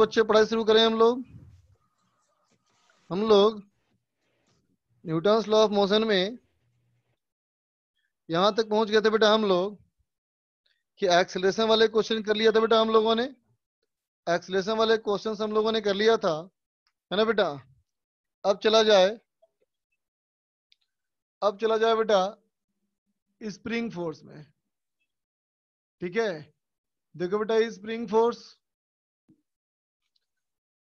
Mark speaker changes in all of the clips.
Speaker 1: बच्चे पढ़ाई शुरू करें हम लोग हम लोग न्यूटन लॉ ऑफ मोशन में यहां तक पहुंच गए थे बेटा हम लोग कि एक्सलेशन वाले क्वेश्चन कर लिया था बेटा हम लोगों ने एक्सलेशन वाले क्वेश्चन हम लोगों ने कर लिया था है ना बेटा अब चला जाए अब चला जाए बेटा स्प्रिंग फोर्स में ठीक है देखो बेटा स्प्रिंग फोर्स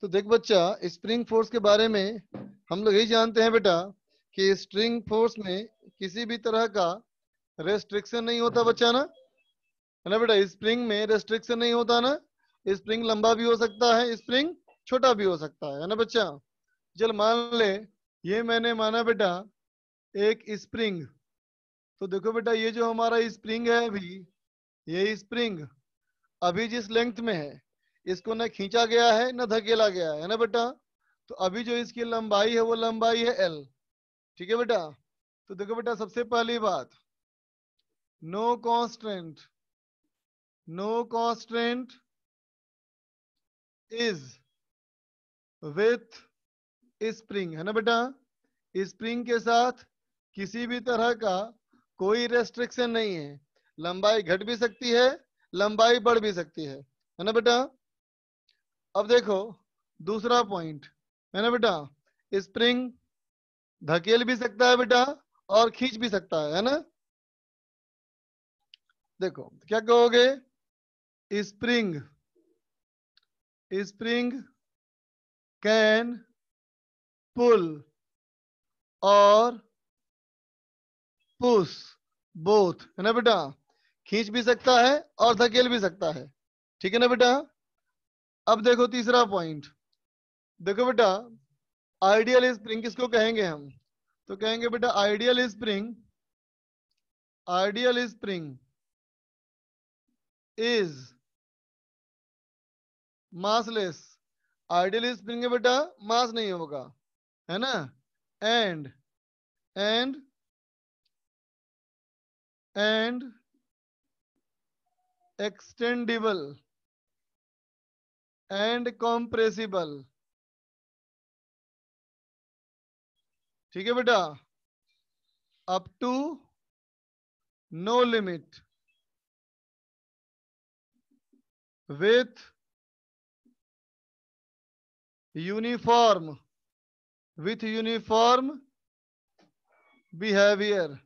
Speaker 1: तो देख बच्चा स्प्रिंग फोर्स के बारे में हम लोग यही जानते हैं बेटा कि स्प्रिंग फोर्स में किसी भी तरह का रेस्ट्रिक्शन नहीं होता बच्चा ना है ना बेटा स्प्रिंग में रेस्ट्रिक्शन नहीं होता ना स्प्रिंग लंबा भी हो सकता है स्प्रिंग छोटा भी हो सकता है ना बच्चा चल मान ले ये मैंने माना बेटा एक स्प्रिंग तो देखो बेटा ये जो हमारा स्प्रिंग है अभी ये स्प्रिंग अभी जिस लेंथ में है इसको न खींचा गया है न धकेला गया है ना बेटा तो अभी जो इसकी लंबाई है वो लंबाई है एल
Speaker 2: ठीक है बेटा तो देखो बेटा सबसे पहली बात no constant no constant is with spring है ना बेटा
Speaker 1: स्प्रिंग के साथ किसी भी तरह का कोई रेस्ट्रिक्शन नहीं है लंबाई घट भी सकती है लंबाई बढ़ भी सकती है है ना बेटा अब देखो दूसरा पॉइंट है ना बेटा स्प्रिंग
Speaker 2: धकेल भी सकता है बेटा और खींच भी सकता है है ना देखो क्या कहोगे स्प्रिंग स्प्रिंग कैन पुल और पुश बोथ है ना बेटा
Speaker 1: खींच भी सकता है और धकेल भी सकता है ठीक है ना बेटा अब देखो तीसरा पॉइंट देखो बेटा आइडियल स्प्रिंग किसको कहेंगे हम
Speaker 2: तो कहेंगे बेटा ideal spring ideal spring is massless ideal spring है बेटा मास नहीं होगा है ना and and and extendable and compressible ठीक है बेटा up to no limit with uniform with uniform
Speaker 1: behaviour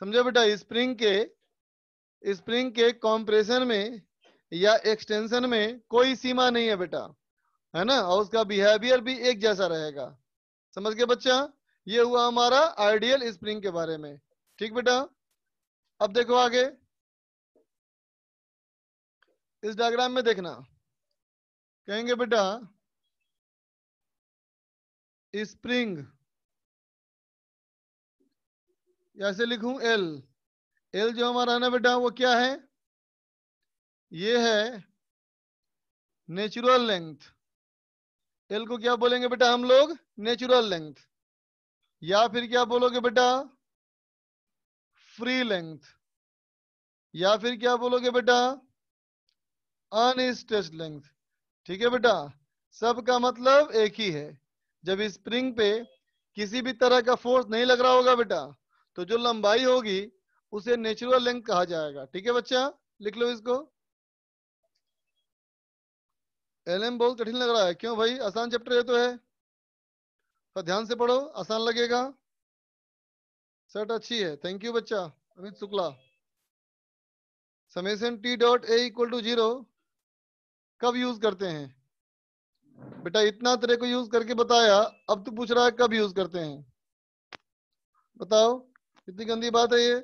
Speaker 1: समझे बेटा स्प्रिंग के स्प्रिंग के कॉम्प्रेशन में या एक्सटेंशन में कोई सीमा नहीं है बेटा है ना और उसका बिहेवियर भी एक जैसा रहेगा समझ गए बच्चा ये हुआ हमारा आइडियल स्प्रिंग के बारे में ठीक बेटा अब देखो आगे
Speaker 2: इस डायग्राम में देखना कहेंगे बेटा स्प्रिंग ऐसे लिखूं एल एल जो हमारा है ना बेटा वो क्या
Speaker 1: है ये है नेचुरल लेंथ एल को क्या बोलेंगे बेटा हम लोग नेचुरल लेंथ या फिर क्या बोलोगे बेटा फ्री लेंथ या फिर क्या बोलोगे बेटा अनस्ट्रेच लेंथ ठीक है बेटा सबका मतलब एक ही है जब स्प्रिंग पे किसी भी तरह का फोर्स नहीं लग रहा होगा बेटा तो जो लंबाई होगी उसे नेचुरल लेंथ कहा जाएगा ठीक है बच्चा लिख लो इसको एलएम बहुत कठिन लग रहा है क्यों भाई आसान चैप्टर है तो है तो ध्यान से पढ़ो आसान लगेगा शर्ट अच्छी है थैंक यू बच्चा अमित शुक्ला समेसन T dot A equal to zero कब यूज करते हैं बेटा इतना तेरे को यूज करके बताया अब तो पूछ रहा है कब यूज करते हैं
Speaker 2: बताओ कितनी गंदी बात है ये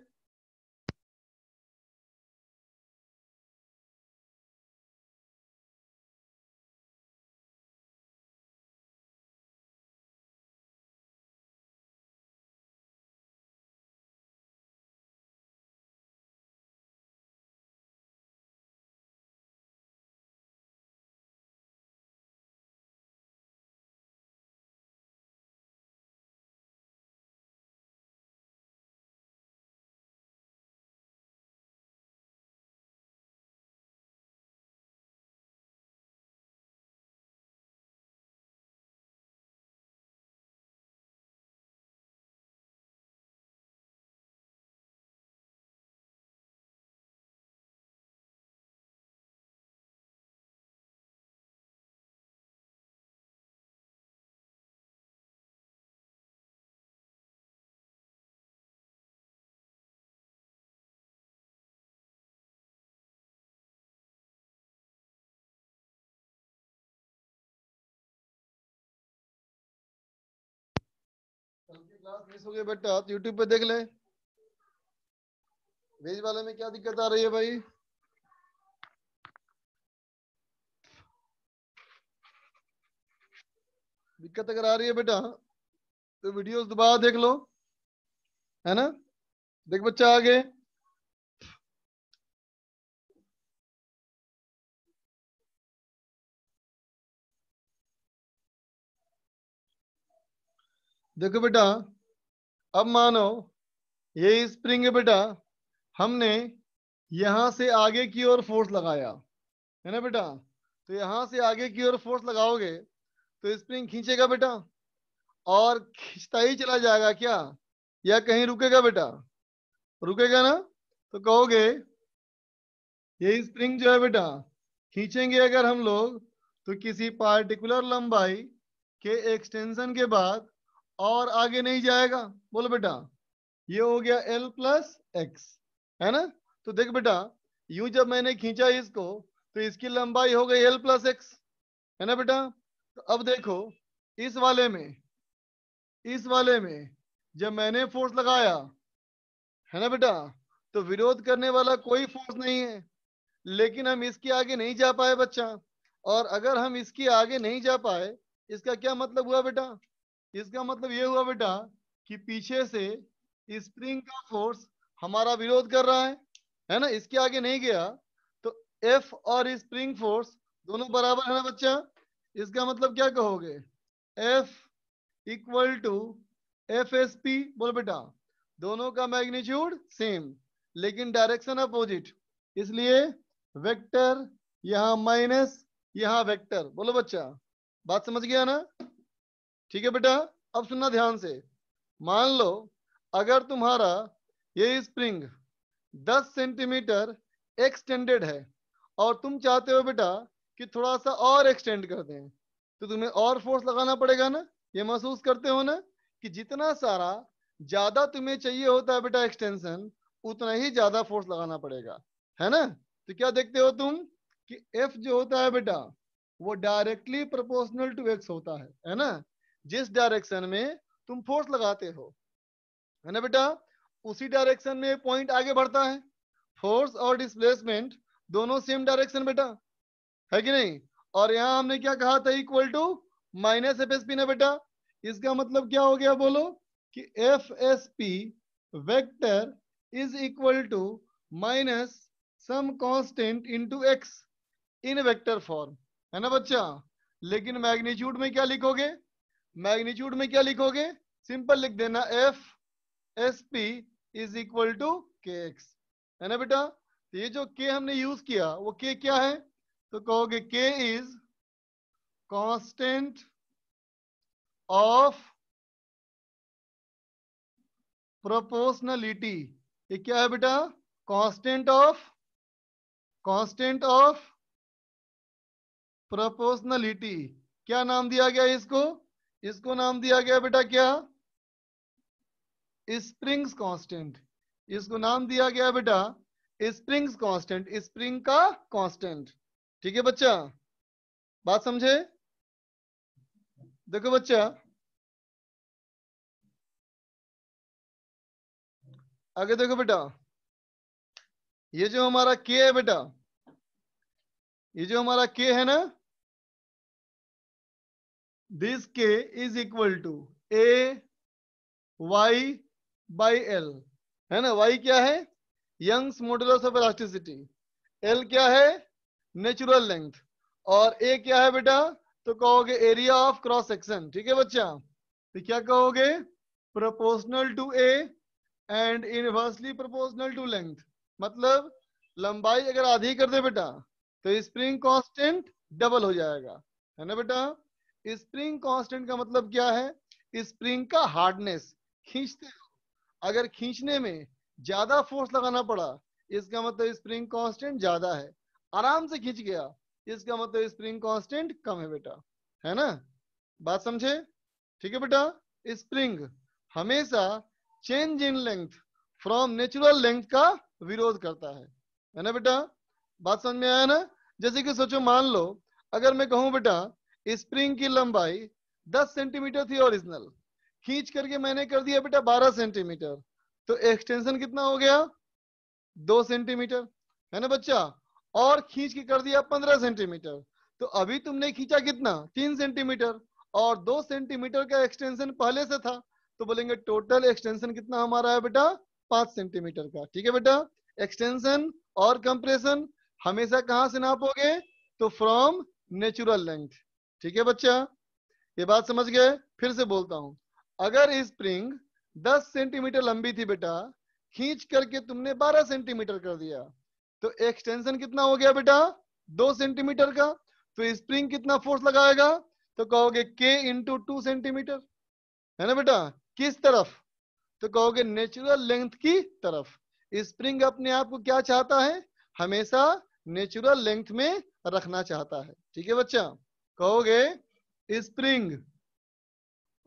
Speaker 2: मिस हो बेटा यूट्यूब पे देख वाले में क्या दिक्कत आ रही है
Speaker 1: भाई दिक्कत अगर आ रही है बेटा तो वीडियोस दोबारा देख लो
Speaker 2: है ना देख बच्चा आगे देखो बेटा अब मानो ये स्प्रिंग है बेटा हमने यहां
Speaker 1: से आगे की ओर फोर्स लगाया है ना बेटा तो यहां से आगे की ओर फोर्स लगाओगे तो स्प्रिंग खींचेगा बेटा और खींचता ही चला जाएगा क्या या कहीं रुकेगा बेटा रुकेगा ना तो कहोगे ये स्प्रिंग जो है बेटा खींचेंगे अगर हम लोग तो किसी पार्टिकुलर लंबाई के एक्सटेंशन के बाद और आगे नहीं जाएगा बोलो बेटा ये हो गया एल प्लस एक्स है ना तो देख बेटा यू जब मैंने खींचा इसको तो इसकी लंबाई हो गई एल प्लस एक्स है ना बेटा तो अब देखो इस वाले में इस वाले में जब मैंने फोर्स लगाया है ना बेटा तो विरोध करने वाला कोई फोर्स नहीं है लेकिन हम इसके आगे नहीं जा पाए बच्चा और अगर हम इसके आगे नहीं जा पाए इसका क्या मतलब हुआ बेटा इसका मतलब ये हुआ बेटा कि पीछे से स्प्रिंग का फोर्स हमारा विरोध कर रहा है है ना इसके आगे नहीं गया तो एफ और स्प्रिंग फोर्स दोनों बराबर है ना बच्चा इसका मतलब क्या कहोगे F equal to F S P बोलो बेटा दोनों का मैग्नीट्यूड सेम लेकिन डायरेक्शन अपोजिट इसलिए वेक्टर यहां माइनस यहां वेक्टर बोलो बच्चा बात समझ गया ना ठीक है बेटा अब सुनना ध्यान से मान लो अगर तुम्हारा ये स्प्रिंग 10 सेंटीमीटर एक्सटेंडेड है और तुम चाहते हो बेटा कि थोड़ा सा और एक्सटेंड कर दें तो तुम्हें और फोर्स लगाना पड़ेगा ना ये महसूस करते हो ना कि जितना सारा ज्यादा तुम्हें चाहिए होता है बेटा एक्सटेंशन उतना ही ज्यादा फोर्स लगाना पड़ेगा है ना तो क्या देखते हो तुम कि एफ जो होता है बेटा वो डायरेक्टली प्रोपोर्शनल टू एक्स होता है है ना जिस डायरेक्शन में तुम फोर्स लगाते हो है ना बेटा उसी डायरेक्शन में पॉइंट आगे बढ़ता है फोर्स और डिस्प्लेसमेंट दोनों सेम डायरेक्शन बेटा है कि नहीं और यहाँ हमने क्या कहा था equal to minus F S P ना बेटा इसका मतलब क्या हो गया बोलो कि F S P vector is equal to minus some constant into X in vector form है ना बच्चा लेकिन मैग्नीट्यूड में क्या लिखोगे मैग्नीट्यूड में क्या लिखोगे सिंपल लिख देना F S P is equal to के एक्स है ना बेटा तो ये जो
Speaker 2: के हमने यूज किया वो के क्या है तो कहोगे के इज कांस्टेंट ऑफ
Speaker 1: प्रोपोर्शनलिटी ये क्या है बेटा constant of constant of proportionality क्या नाम दिया गया इसको इसको नाम दिया गया बेटा क्या स्प्रिंग्स कांस्टेंट इसको नाम दिया गया बेटा स्प्रिंग्स कांस्टेंट
Speaker 2: स्प्रिंग का कांस्टेंट ठीक है बच्चा बात समझे देखो बच्चा आगे देखो बेटा ये जो हमारा के है बेटा ये जो हमारा के है ना this k is equal to a y
Speaker 1: by l है ना y क्या है Young's modulus of elasticity l क्या है नेचुरल लेंथ और a क्या है बेटा तो कहोगे एरिया ऑफ क्रॉस सेक्शन ठीक है बच्चा तो क्या कहोगे proportional to A and inversely proportional to length मतलब लंबाई अगर आधी कर दे बेटा तो स्प्रिंग कांस्टेंट डबल हो जाएगा है ना बेटा स्प्रिंग कांस्टेंट का मतलब क्या है स्प्रिंग का हार्डनेस खींचते अगर खींचने में ज्यादा फोर्स लगाना पड़ा इसका मतलब स्प्रिंग कांस्टेंट ज्यादा है आराम से खींच गया इसका मतलब स्प्रिंग कांस्टेंट कम है बेटा है ना बात समझे ठीक है बेटा स्प्रिंग हमेशा change in length from natural length का विरोध करता है है ना बेटा बात समझ में आया ना जैसे कि सोचो मान लो अगर मैं कहूं बेटा स्प्रिंग की लंबाई 10 सेंटीमीटर थी ओरिजिनल खींच करके मैंने कर दिया बेटा 12 सेंटीमीटर तो एक्सटेंशन कितना हो गया दो सेंटीमीटर है ना बच्चा और खींच के कर दिया 15 सेंटीमीटर तो अभी तुमने खींचा कितना 3 सेंटीमीटर और दो सेंटीमीटर का एक्सटेंशन पहले से था तो बोलेंगे टोटल एक्सटेंशन कितना हमारा है बेटा पांच सेंटीमीटर का ठीक है बेटा एक्सटेंशन और कंप्रेशन हमेशा कहां से नापोगे तो फ्रॉम नेचुरल लेंथ ठीक है बच्चा ये बात समझ गए फिर से बोलता हूं अगर स्प्रिंग 10 सेंटीमीटर लंबी थी बेटा खींच करके तुमने 12 सेंटीमीटर कर दिया तो एक्सटेंशन कितना हो गया बेटा दो सेंटीमीटर का तो स्प्रिंग कितना फोर्स लगाएगा तो कहोगे के इंटू टू सेंटीमीटर है ना बेटा किस तरफ तो कहोगे नेचुरल लेंथ की तरफ स्प्रिंग अपने आप को क्या चाहता है हमेशा नेचुरल लेंथ में रखना चाहता है ठीक है बच्चा कहोगे
Speaker 2: spring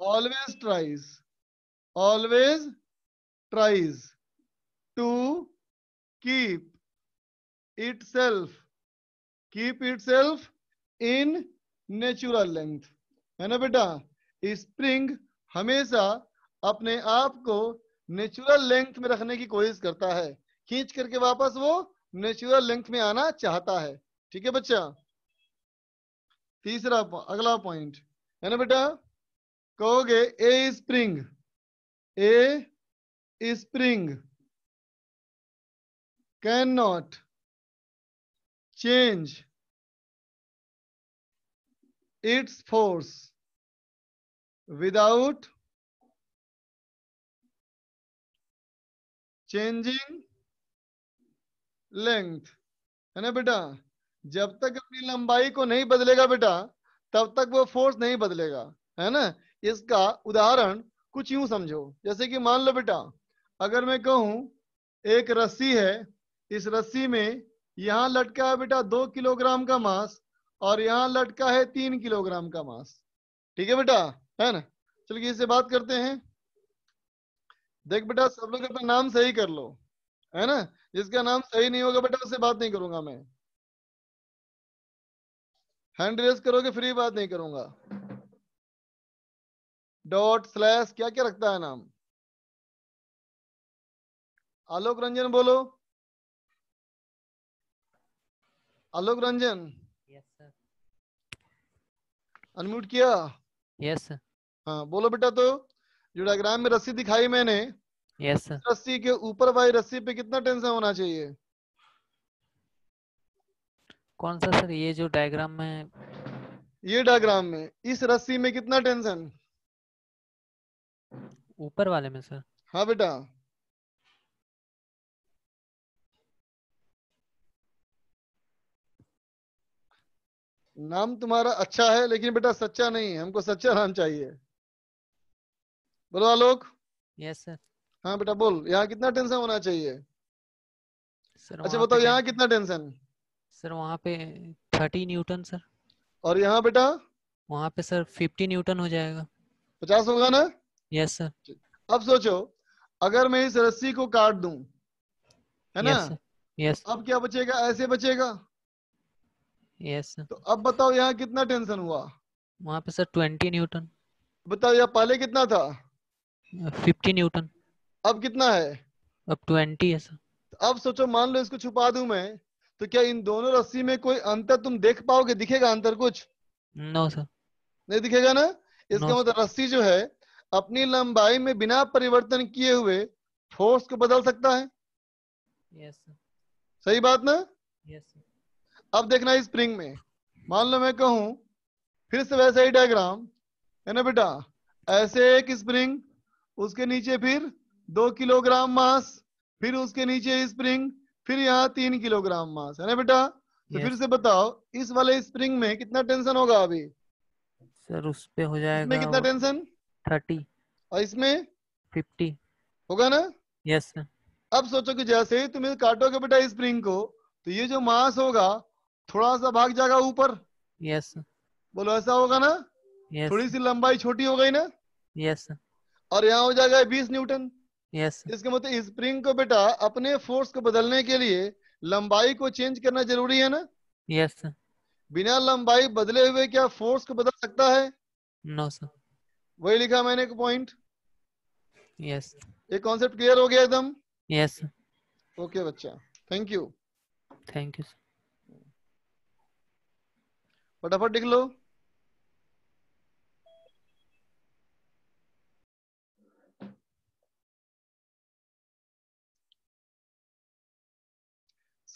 Speaker 2: always tries always tries to keep
Speaker 1: itself keep itself in natural length है ना बेटा स्प्रिंग हमेशा अपने आप को नेचुरल लेंथ में रखने की कोशिश करता है खींच करके वापस वो नेचुरल लेंथ में आना चाहता है ठीक है बच्चा तीसरा अगला
Speaker 2: पॉइंट है ना बेटा कहोगे a spring a spring can not change its force without changing length
Speaker 1: है ना बेटा जब तक अपनी लंबाई को नहीं बदलेगा बेटा तब तक वो फोर्स नहीं बदलेगा है ना इसका उदाहरण कुछ यूं समझो जैसे कि मान लो बेटा अगर मैं कहूं एक रस्सी है इस रस्सी में यहाँ लटका है बेटा दो किलोग्राम का मांस और यहाँ लटका है तीन किलोग्राम का मांस ठीक है बेटा है ना चलिए इससे बात करते हैं देख बेटा सब लोग अपना नाम सही कर लो है ना जिसका नाम सही नहीं होगा बेटा उससे बात
Speaker 2: नहीं करूंगा मैं हैंड रेस करोगे फ्री बात नहीं करूंगा डॉट स्लैश क्या क्या रखता है नाम आलोक रंजन बोलो आलोक रंजन yes,
Speaker 1: अनम्यूट किया यस हाँ बोलो बेटा तो जो डायग्राम में रस्सी दिखाई मैंने यस रस्सी के ऊपर वाली रस्सी पे कितना टेंशन होना चाहिए कौन सा सर ये जो डायग्राम में ये डायग्राम
Speaker 2: में इस रस्सी में कितना टेंशन ऊपर वाले में सर हाँ बेटा नाम तुम्हारा अच्छा है लेकिन बेटा
Speaker 1: सच्चा नहीं है हमको सच्चा नाम चाहिए बोलो आलोक यस सर हाँ बेटा बोल यहाँ कितना टेंशन होना चाहिए सर अच्छा बताओ यहाँ कितना टेंशन सर वहाँ पे थर्टी न्यूटन सर और यहाँ बेटा वहाँ पे सर फिफ्टी न्यूटन हो जाएगा पचास होगा ना यस सर अब सोचो अगर मैं इस रस्सी को काट दू है ना यस अब क्या बचेगा ऐसे बचेगा यस तो अब बताओ यहाँ कितना टेंशन हुआ
Speaker 3: वहाँ पे सर ट्वेंटी न्यूटन
Speaker 1: बताओ यहाँ पहले कितना था
Speaker 3: फिफ्टी न्यूटन
Speaker 1: अब कितना है
Speaker 3: अब ट्वेंटी है
Speaker 1: सर अब सोचो मान लो इसको छुपा दू मैं तो क्या इन दोनों रस्सी में कोई अंतर तुम देख पाओगे दिखेगा अंतर कुछ नो no, सर नहीं दिखेगा ना इसका no, मतलब रस्सी जो है अपनी लंबाई में बिना परिवर्तन किए हुए फोर्स को बदल सकता है yes, sir. सही बात ना yes, sir. अब देखना स्प्रिंग में मान लो मैं कहूं फिर से वैसा ही डायग्राम है ना बेटा ऐसे एक स्प्रिंग उसके नीचे फिर दो किलोग्राम मास फिर उसके नीचे स्प्रिंग फिर यहाँ तीन किलोग्राम मास है ना बेटा तो फिर से बताओ इस वाले स्प्रिंग में कितना टेंशन होगा अभी
Speaker 3: सर उस पे हो जाएगा इसमें कितना टेंशन थर्टी और इसमें फिफ्टी
Speaker 1: होगा ना यस सर अब सोचो कि जैसे ही तुम काटोगे बेटा स्प्रिंग को तो ये जो मास होगा थोड़ा सा भाग जाएगा ऊपर यस बोलो ऐसा होगा ना yes. थोड़ी सी लंबाई छोटी हो गई ना यस और यहाँ हो जाएगा बीस न्यूटन yes. इसके मतलब स्प्रिंग को बेटा अपने फोर्स को बदलने के लिए लंबाई को चेंज करना जरूरी है ना यस yes, बिना लंबाई बदले हुए क्या फोर्स को बदल सकता है नो no, सर वही लिखा मैंने एक पॉइंट यस yes. ये कॉन्सेप्ट क्लियर हो गया एकदम यस ओके बच्चा थैंक यू थैंक यू फटाफट लिख लो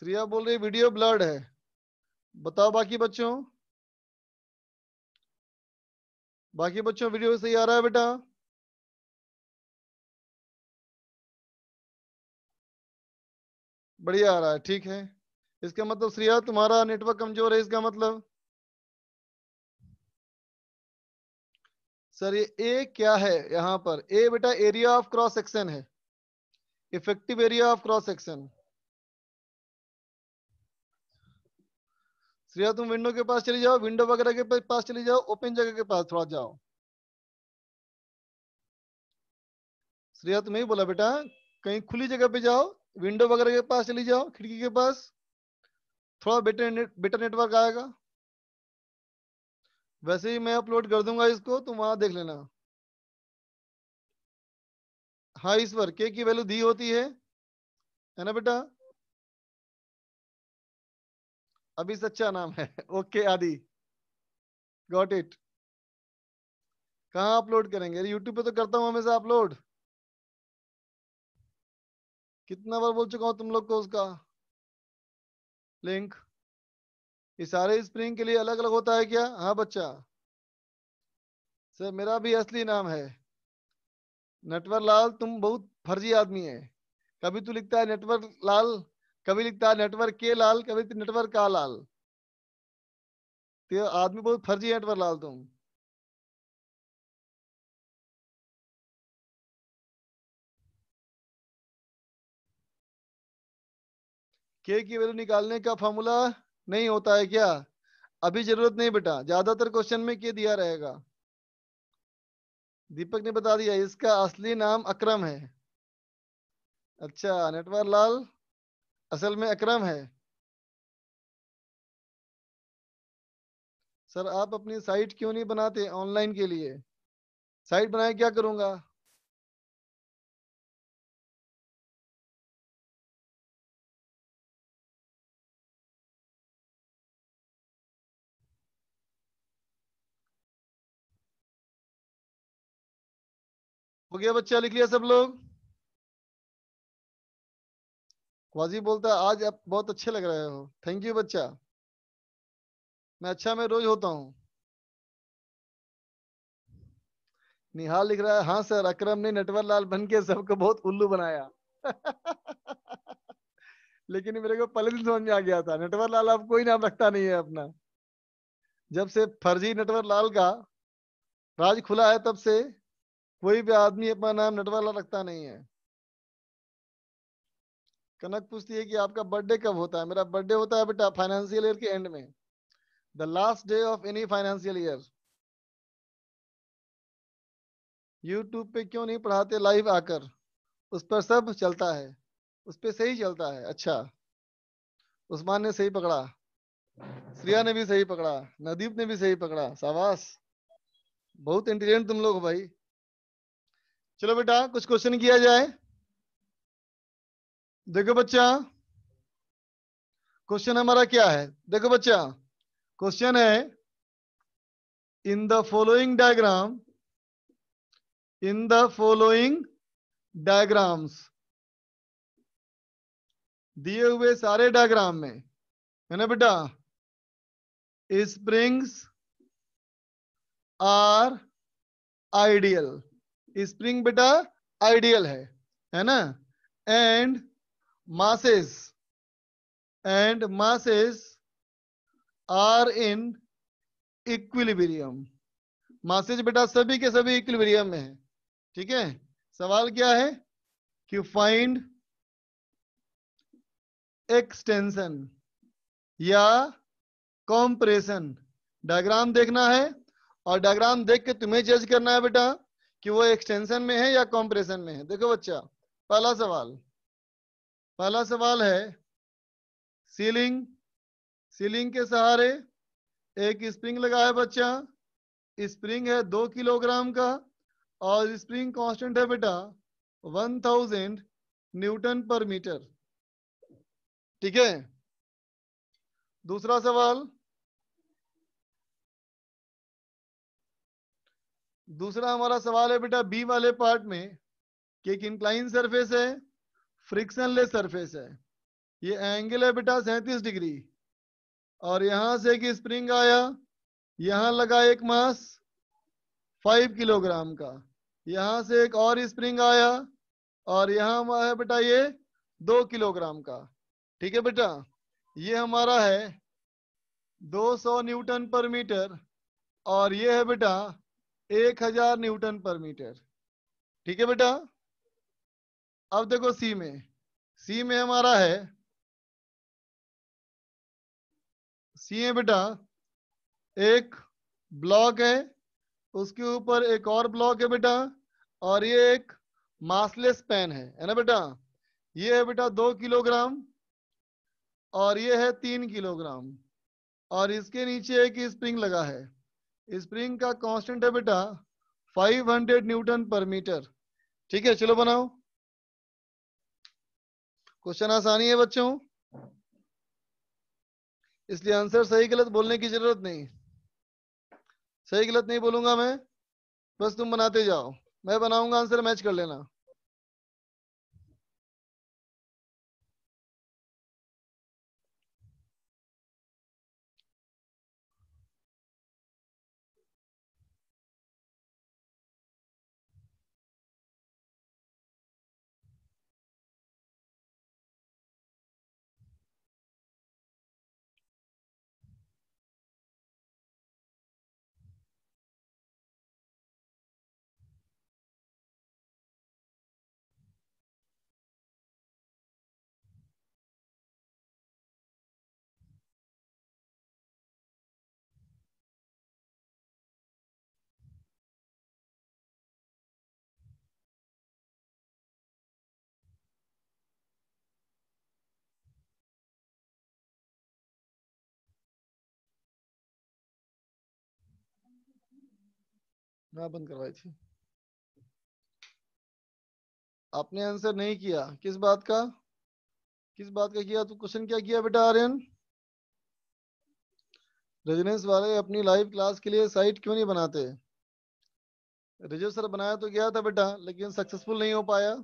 Speaker 2: श्रिया बोल रही वीडियो ब्लड है बताओ बाकी बच्चों बाकी बच्चों वीडियो सही आ रहा है बेटा बढ़िया आ रहा है ठीक है इसका मतलब श्रिया तुम्हारा नेटवर्क कमजोर है इसका मतलब
Speaker 1: सर ये ए क्या है यहां पर ए बेटा एरिया ऑफ क्रॉस सेक्शन है effective area of cross section
Speaker 2: Shreya तुम विंडो के पास चली जाओ विंडो वगैरह के पास चली जाओ ओपन जगह के पास थोड़ा जाओ श्रेया तुम्हें
Speaker 1: बोला बेटा कहीं खुली जगह पे जाओ विंडो वगैरह के पास चली जाओ खिड़की के पास
Speaker 2: थोड़ा बेटर बेटर नेटवर्क आएगा वैसे ही मैं अपलोड कर दूंगा इसको तुम वहां देख लेना हाँ ईश्वर के की वैल्यू दी होती है है ना बेटा
Speaker 1: अभी सच्चा नाम है ओके आदि गॉट इट
Speaker 2: कहा अपलोड करेंगे यूट्यूब पे तो करता हूँ हमेशा अपलोड कितना बार बोल चुका हूँ तुम लोग को उसका लिंक ये सारे स्प्रिंग के लिए अलग अलग होता है क्या हाँ बच्चा
Speaker 1: सर मेरा भी असली नाम है नटवर लाल तुम बहुत फर्जी आदमी है कभी तू तो लिखता है नटवर लाल कभी लिखता है नेटवर्क के लाल
Speaker 2: कभी नेटवर्क का लाल तो आदमी बहुत फर्जी नेटवर्क लाल तुम के की वैल्यू निकालने
Speaker 1: का फॉर्मूला नहीं होता है क्या अभी जरूरत नहीं बेटा ज्यादातर क्वेश्चन में के दिया रहेगा दीपक ने बता दिया इसका असली नाम अक्रम है
Speaker 2: अच्छा नेटवर लाल असल में अकरम है सर आप अपनी साइट क्यों नहीं बनाते ऑनलाइन के लिए साइट बनाए क्या करूंगा हो गया बच्चा लिख लिया सब लोग वाजी बोलता है आज आप बहुत अच्छे लग रहे हो थैंक यू बच्चा मैं अच्छा मैं रोज होता हूँ
Speaker 1: निहाल लिख रहा है हाँ सर अक्रम ने नटवर लाल बन के सबको बहुत उल्लू बनाया लेकिन मेरे को पहले दिन समझ में आ गया था नटवर लाल अब कोई नाम रखता नहीं है अपना जब से फर्जी नटवर लाल का राज खुला है तब से कोई भी आदमी अपना नाम नटवर लाल रखता नहीं है कनक पूछती है कि आपका बर्थडे कब होता है मेरा बर्थडे होता है बेटा फाइनेंशियल ईयर के एंड में the last day of any financial year YouTube पे क्यों नहीं पढ़ाते लाइव आकर उस पर सब चलता है उस पर सही चलता है अच्छा उस्मान ने सही पकड़ा श्रिया ने भी सही पकड़ा नदीप ने भी सही पकड़ा शाबाश बहुत इंटेलिजेंट तुम लोग भाई चलो बेटा कुछ क्वेश्चन किया जाए
Speaker 2: देखो बच्चा क्वेश्चन हमारा क्या है देखो बच्चा क्वेश्चन है in the
Speaker 1: following diagram in the following
Speaker 2: diagrams दिए हुए सारे डायग्राम में है ना बेटा स्प्रिंग्स आर आइडियल स्प्रिंग बेटा आइडियल है
Speaker 1: है ना and masses and masses are in equilibrium. masses बेटा सभी के सभी equilibrium में है ठीक है सवाल क्या है ki find एक्सटेंशन या कॉम्प्रेशन डायग्राम देखना है और डायग्राम देख के तुम्हें जज करना है बेटा कि वो एक्सटेंशन में है या कॉम्प्रेशन में है देखो बच्चा पहला सवाल पहला सवाल है सीलिंग सीलिंग के सहारे एक स्प्रिंग लगाया बच्चा स्प्रिंग है दो किलोग्राम का और स्प्रिंग कांस्टेंट है बेटा वन
Speaker 2: थाउजेंड न्यूटन पर मीटर ठीक है दूसरा सवाल
Speaker 1: दूसरा हमारा सवाल है बेटा बी वाले पार्ट में कि एक इंक्लाइन सरफेस है फ्रिक्शनलेस सरफेस है ये एंगल है बेटा सैंतीस डिग्री और यहां से कि स्प्रिंग आया यहां लगा एक मास फाइव किलोग्राम का यहां से एक और स्प्रिंग आया और यहां है बेटा ये दो किलोग्राम का ठीक है बेटा ये हमारा है 200 न्यूटन पर मीटर और ये है बेटा 1000 न्यूटन पर मीटर ठीक है बेटा
Speaker 2: अब देखो सी में सी में हमारा है सी है बेटा एक ब्लॉक है
Speaker 1: उसके ऊपर एक और ब्लॉक है बेटा और ये एक मासलेस पैन है है ना बेटा ये है बेटा दो किलोग्राम और ये है तीन किलोग्राम और इसके नीचे एक स्प्रिंग लगा है स्प्रिंग का कांस्टेंट है बेटा 500 न्यूटन पर मीटर ठीक है चलो बनाओ क्वेश्चन आसानी है बच्चों इसलिए आंसर सही गलत बोलने की जरूरत नहीं सही गलत नहीं
Speaker 2: बोलूंगा मैं बस तुम बनाते जाओ मैं बनाऊंगा आंसर मैच कर लेना मैं बंद करवाई थी आपने
Speaker 1: आंसर नहीं किया किस बात का किस बात का किया तो क्वेश्चन क्या किया बेटा आर्यन रेजिडेंस वाले अपनी लाइव क्लास के लिए साइट क्यों नहीं बनाते
Speaker 2: रिजर्व सर बनाया तो गया था बेटा लेकिन सक्सेसफुल नहीं हो पाया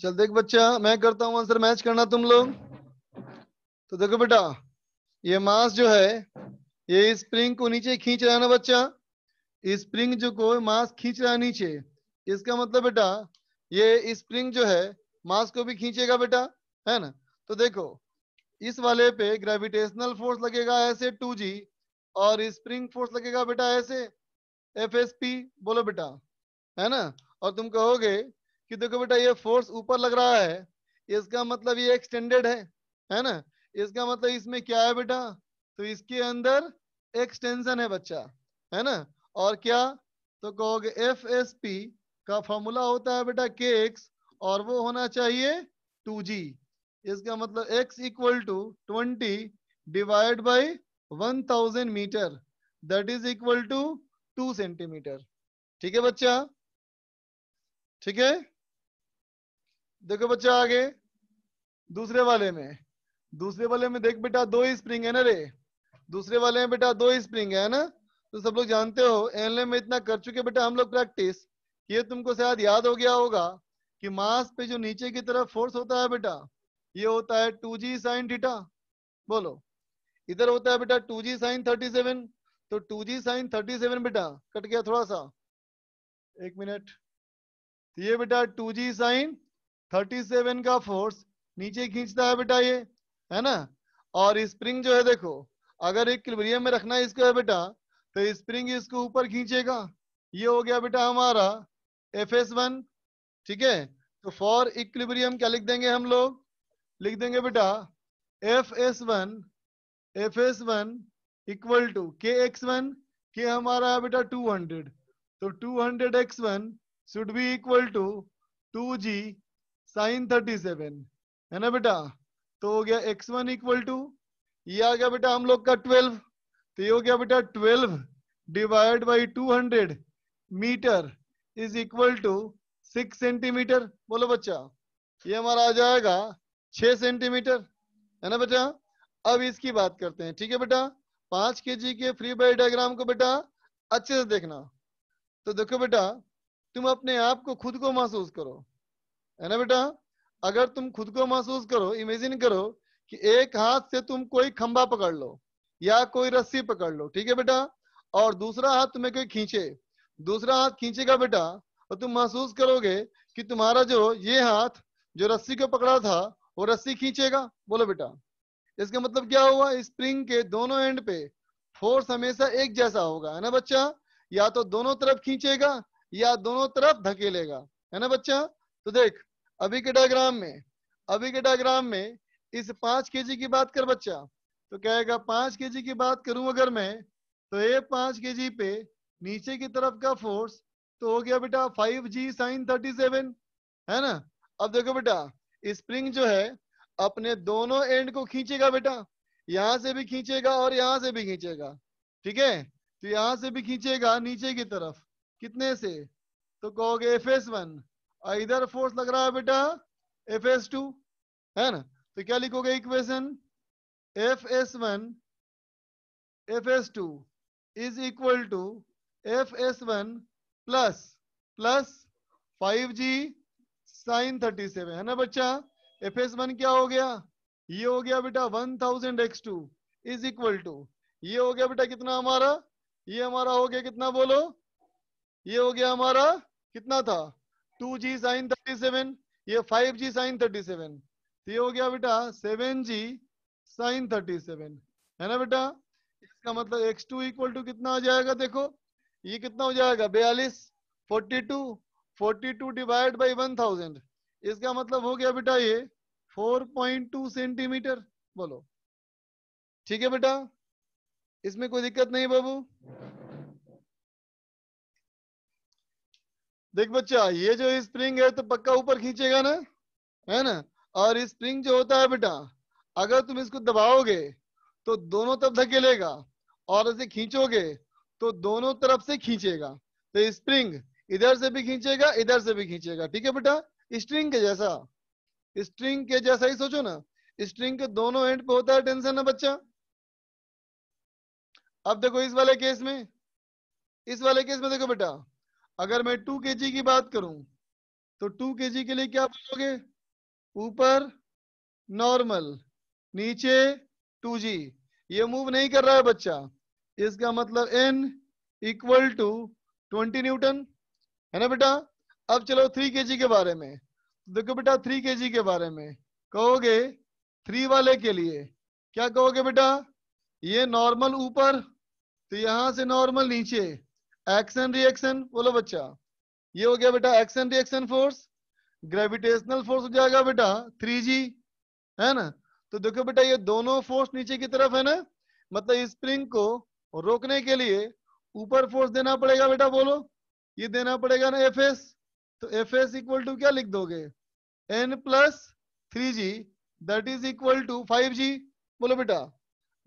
Speaker 1: चल देख बच्चा मैं करता हूँ आंसर मैच करना तुम लोग तो देखो बेटा ये मास जो है ये स्प्रिंग को नीचे खींच रहा है ना बच्चा स्प्रिंग जो को मास खींच रहा है नीचे इसका मतलब बेटा ये स्प्रिंग जो है मास को भी खींचेगा बेटा है ना तो देखो इस वाले पे ग्रेविटेशनल फोर्स लगेगा ऐसे टू जी और स्प्रिंग फोर्स लगेगा बेटा ऐसे एफ एस पी बोलो बेटा है ना और तुम कहोगे कि देखो बेटा ये फोर्स ऊपर लग रहा है इसका मतलब ये एक्सटेंडेड है है ना इसका मतलब इसमें क्या है बेटा तो इसके अंदर एक्सटेंशन है बच्चा है ना और क्या तो कहोगे एफ एस पी का फॉर्मूला होता है बेटा के एक्स और वो होना चाहिए टू जी इसका मतलब x equal to twenty divide by one thousand metre that is equal to two centimetre ठीक है बच्चा ठीक है देखो बच्चा आगे दूसरे वाले में दूसरे वाले में देख बेटा दो ही स्प्रिंग है ना रे दूसरे वाले में बेटा दो ही स्प्रिंग है ना तो सब लोग जानते हो एनएलए में इतना कर चुके बेटा हम लोग प्रैक्टिस ये तुमको शायद याद हो गया होगा कि मास पे जो नीचे की तरफ फोर्स होता है बेटा ये होता है टू जी साइन डीटा बोलो इधर होता है बेटा two g sine thirty seven तो two g sine thirty seven बेटा कट गया थोड़ा सा एक मिनट तो ये बेटा two g sine thirty seven का फोर्स नीचे खींचता है बेटा ये है ना और स्प्रिंग जो है देखो अगर एक क्लिबरियम में रखना है इसको है बेटा तो स्प्रिंग इसको ऊपर खींचेगा ये हो गया बेटा हमारा एफ एस वन ठीक है तो फॉर इक्लिब्रियम क्या लिख देंगे हम लोग लिख देंगे बेटा f s one f s one equal to के एक्स वन के हमारा है बेटा टू हंड्रेड तो two hundred x one should be equal to two g sine thirty seven है ना बेटा तो हो गया एक्स वन इक्वल टू ये आ गया बेटा हम लोग का ट्वेल्व तो ये हो गया बेटा twelve divide by two hundred metre is equal to six centimetre बोलो बच्चा ये हमारा आ जाएगा छ सेंटीमीटर है ना बेटा अब इसकी बात करते हैं ठीक है बेटा पांच के जी के फ्री बॉडी डायग्राम को बेटा अच्छे से देखना तो देखो बेटा तुम अपने आप को खुद को महसूस करो है ना बेटा अगर तुम खुद को महसूस करो इमेजिन करो कि एक हाथ से तुम कोई खंबा पकड़ लो या कोई रस्सी पकड़ लो ठीक है बेटा और दूसरा हाथ तुम्हें कोई खींचे दूसरा हाथ खींचेगा बेटा और तुम महसूस करोगे कि तुम्हारा जो ये हाथ जो रस्सी को पकड़ा था वो रस्सी खींचेगा बोलो बेटा इसका मतलब क्या हुआ स्प्रिंग के दोनों एंड पे फोर्स हमेशा एक जैसा होगा है ना बच्चा या तो दोनों तरफ खींचेगा या दोनों तरफ धकेलेगा है ना बच्चा तो देख अभी के डायग्राम में अभी के डायग्राम में इस पांच के की बात कर बच्चा तो कहेगा पांच के की बात करूं अगर मैं तो ये पांच के पे नीचे की तरफ का फोर्स तो हो गया बेटा five g sine thirty seven है ना अब देखो बेटा स्प्रिंग जो है अपने दोनों एंड को खींचेगा बेटा यहां से भी खींचेगा और यहां से भी खींचेगा ठीक है तो यहां से भी खींचेगा नीचे की तरफ कितने से तो कहोगे एफ एस वन इधर फोर्स लग रहा है बेटा एफ एस टू है ना तो क्या लिखोगे equation f s one f s two is equal to F s one plus plus five g sine thirty seven है ना बच्चा एफ एस वन क्या हो गया ये हो गया बेटा one thousand x two is equal to ये हो गया बेटा कितना हमारा ये हमारा हो गया कितना बोलो ये हो गया हमारा कितना था two g sine thirty seven ये five g sine thirty seven तो ये हो गया बेटा seven g sine thirty seven है ना बेटा इसका मतलब एक्स टू इक्वल टू कितना हो जाएगा देखो ये कितना हो जाएगा बयालीस forty two forty two divide by one thousand इसका मतलब हो गया बेटा ये फोर पॉइंट टू सेंटीमीटर बोलो ठीक है बेटा इसमें कोई दिक्कत नहीं बाबू देख बच्चा ये जो स्प्रिंग है तो पक्का ऊपर खींचेगा ना है ना और स्प्रिंग जो होता है बेटा अगर तुम इसको दबाओगे तो दोनों तरफ धकेलेगा और इसे खींचोगे तो दोनों तरफ से खींचेगा तो स्प्रिंग इधर से भी खींचेगा इधर से भी खींचेगा ठीक है बेटा स्ट्रिंग के जैसा स्ट्रिंग के जैसा ही सोचो ना स्ट्रिंग के दोनों एंड पे होता है टेंशन ना बच्चा अब देखो इस वाले केस में इस वाले केस में देखो बेटा अगर मैं टू के की बात करूं तो टू के के लिए क्या बोलोगे ऊपर नॉर्मल नीचे टू जी ये मूव नहीं कर रहा है बच्चा इसका मतलब n equal to twenty newton है ना बेटा अब चलो थ्री के के बारे में देखो बेटा थ्री के के बारे में कहोगे थ्री वाले के लिए क्या कहोगे बेटा ये नॉर्मल ऊपर तो यहां से नॉर्मल नीचे एक्शन रिएक्शन बोलो बच्चा ये हो गया बेटा action reaction force gravitational force हो जाएगा बेटा थ्री जी है ना तो देखो बेटा ये दोनों फोर्स नीचे की तरफ है ना मतलब स्प्रिंग को रोकने के लिए ऊपर फोर्स देना पड़ेगा बेटा बोलो ये देना पड़ेगा ना एफ एस तो एफ एस इक्वल टू क्या लिख दोगे n plus three g that is equal to five g बोलो बेटा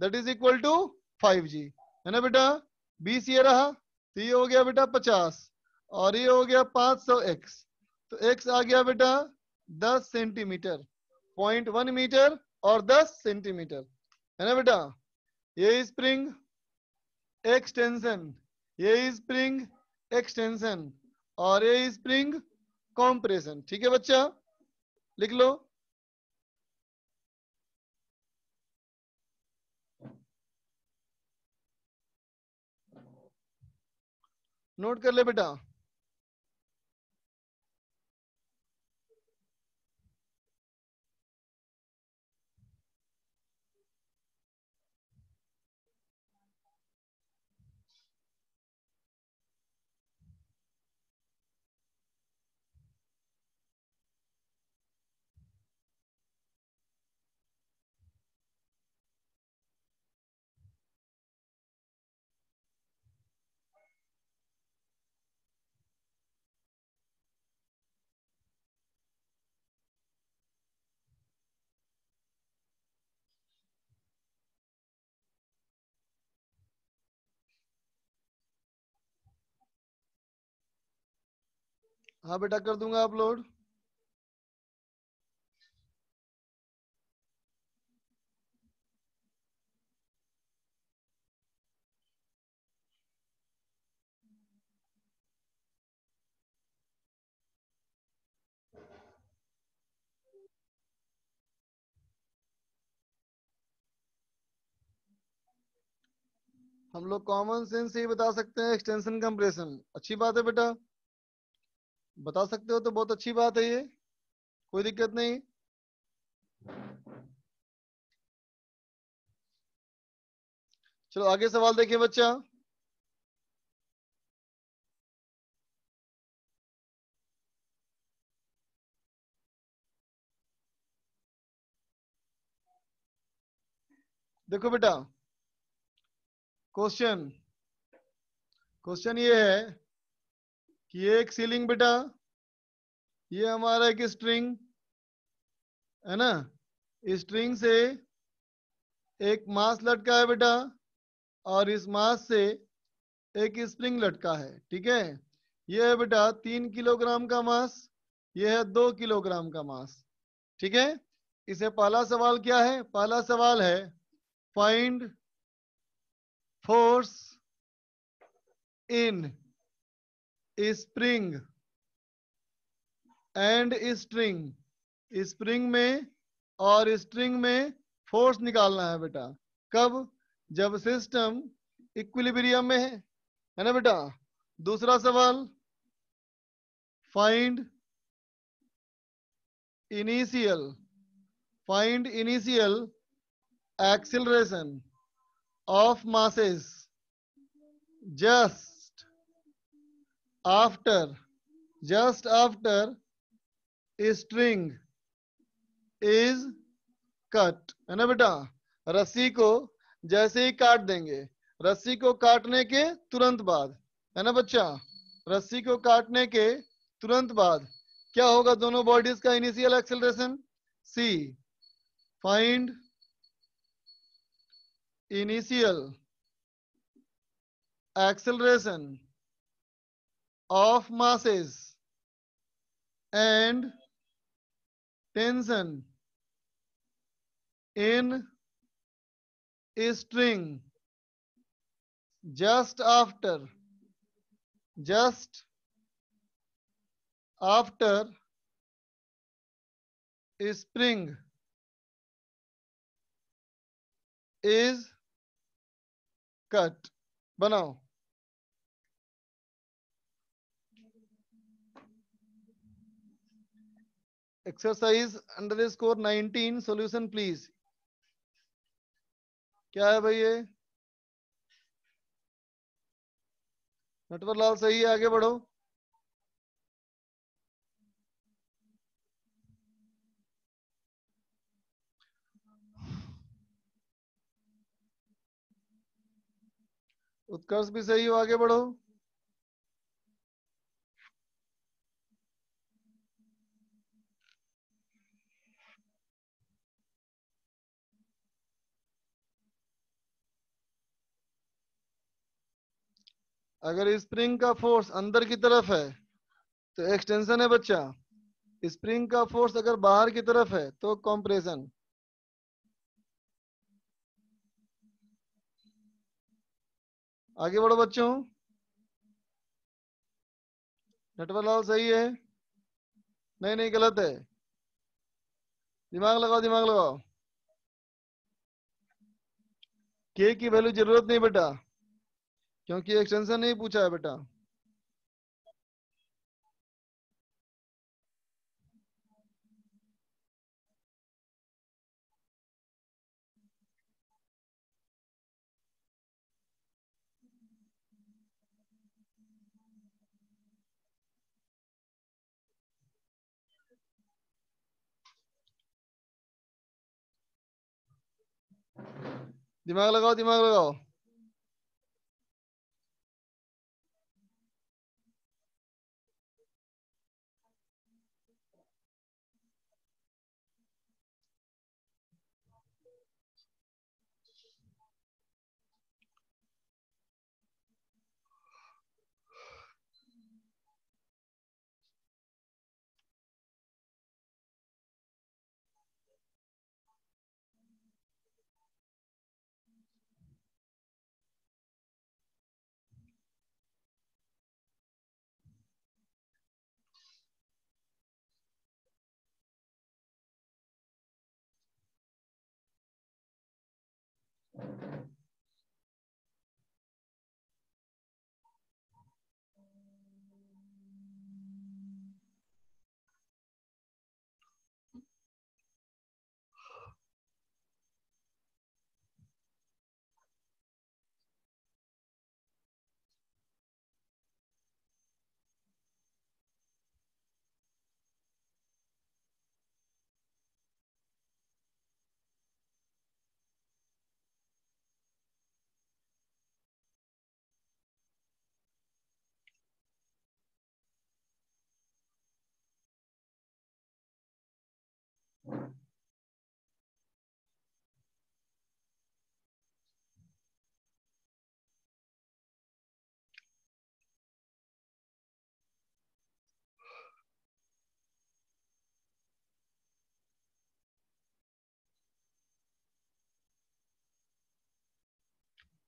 Speaker 1: that is equal to five g है ना बेटा बीस ये रहा तो ये हो गया बेटा पचास और ये हो गया पांच सौ एक्स तो एक्स आ गया बेटा दस सेंटीमीटर पॉइंट वन मीटर और दस सेंटीमीटर है ना बेटा ये स्प्रिंग एक्सटेंशन ये स्प्रिंग एक्सटेंशन और ये स्प्रिंग कॉम्प्रेशन ठीक है बच्चा
Speaker 2: लिख लो नोट कर ले बेटा हाँ बेटा कर दूंगा अपलोड
Speaker 1: हम लोग कॉमन सेंस से ही बता सकते हैं एक्सटेंशन कंप्रेशन अच्छी बात है बेटा बता सकते हो तो बहुत अच्छी बात है ये
Speaker 2: कोई दिक्कत नहीं चलो आगे सवाल देखिए बच्चा देखो बेटा क्वेश्चन क्वेश्चन ये है
Speaker 1: कि एक सीलिंग बेटा ये हमारा एक स्ट्रिंग है ना स्ट्रिंग से एक मास लटका है बेटा और इस मास से एक स्प्रिंग लटका है ठीक है यह है बेटा तीन किलोग्राम का मास यह है दो किलोग्राम का मास ठीक है इसे पहला सवाल क्या है पहला सवाल है
Speaker 2: find force in spring and string
Speaker 1: spring में और स्ट्रिंग में फोर्स निकालना है बेटा कब जब सिस्टम इक्विलिब्रियम में है है ना बेटा दूसरा सवाल find initial find initial acceleration of masses just after just after a string is cut है ना बेटा रस्सी को जैसे ही काट देंगे रस्सी को काटने के तुरंत बाद है ना बच्चा रस्सी को काटने के तुरंत बाद क्या होगा दोनों बॉडीज का initial acceleration c find
Speaker 2: initial acceleration of masses and tension in a string just after just after spring is cut बनाओ
Speaker 1: exercise under score nineteen solution please
Speaker 2: क्या है भाई ये नटवर लाल सही है आगे बढ़ो
Speaker 1: उत्कर्ष भी सही हो आगे बढ़ो
Speaker 2: अगर स्प्रिंग का
Speaker 1: फोर्स अंदर की तरफ है तो एक्सटेंशन है बच्चा स्प्रिंग का फोर्स अगर बाहर की तरफ है तो कॉम्प्रेशन आगे बढ़ो बच्चों नटवरलाल सही है नहीं नहीं गलत है दिमाग लगाओ दिमाग लगाओ के की वैल्यू जरूरत नहीं बेटा क्योंकि एक्सटेंशन नहीं पूछा है बेटा
Speaker 2: दिमाग लगाओ दिमाग लगाओ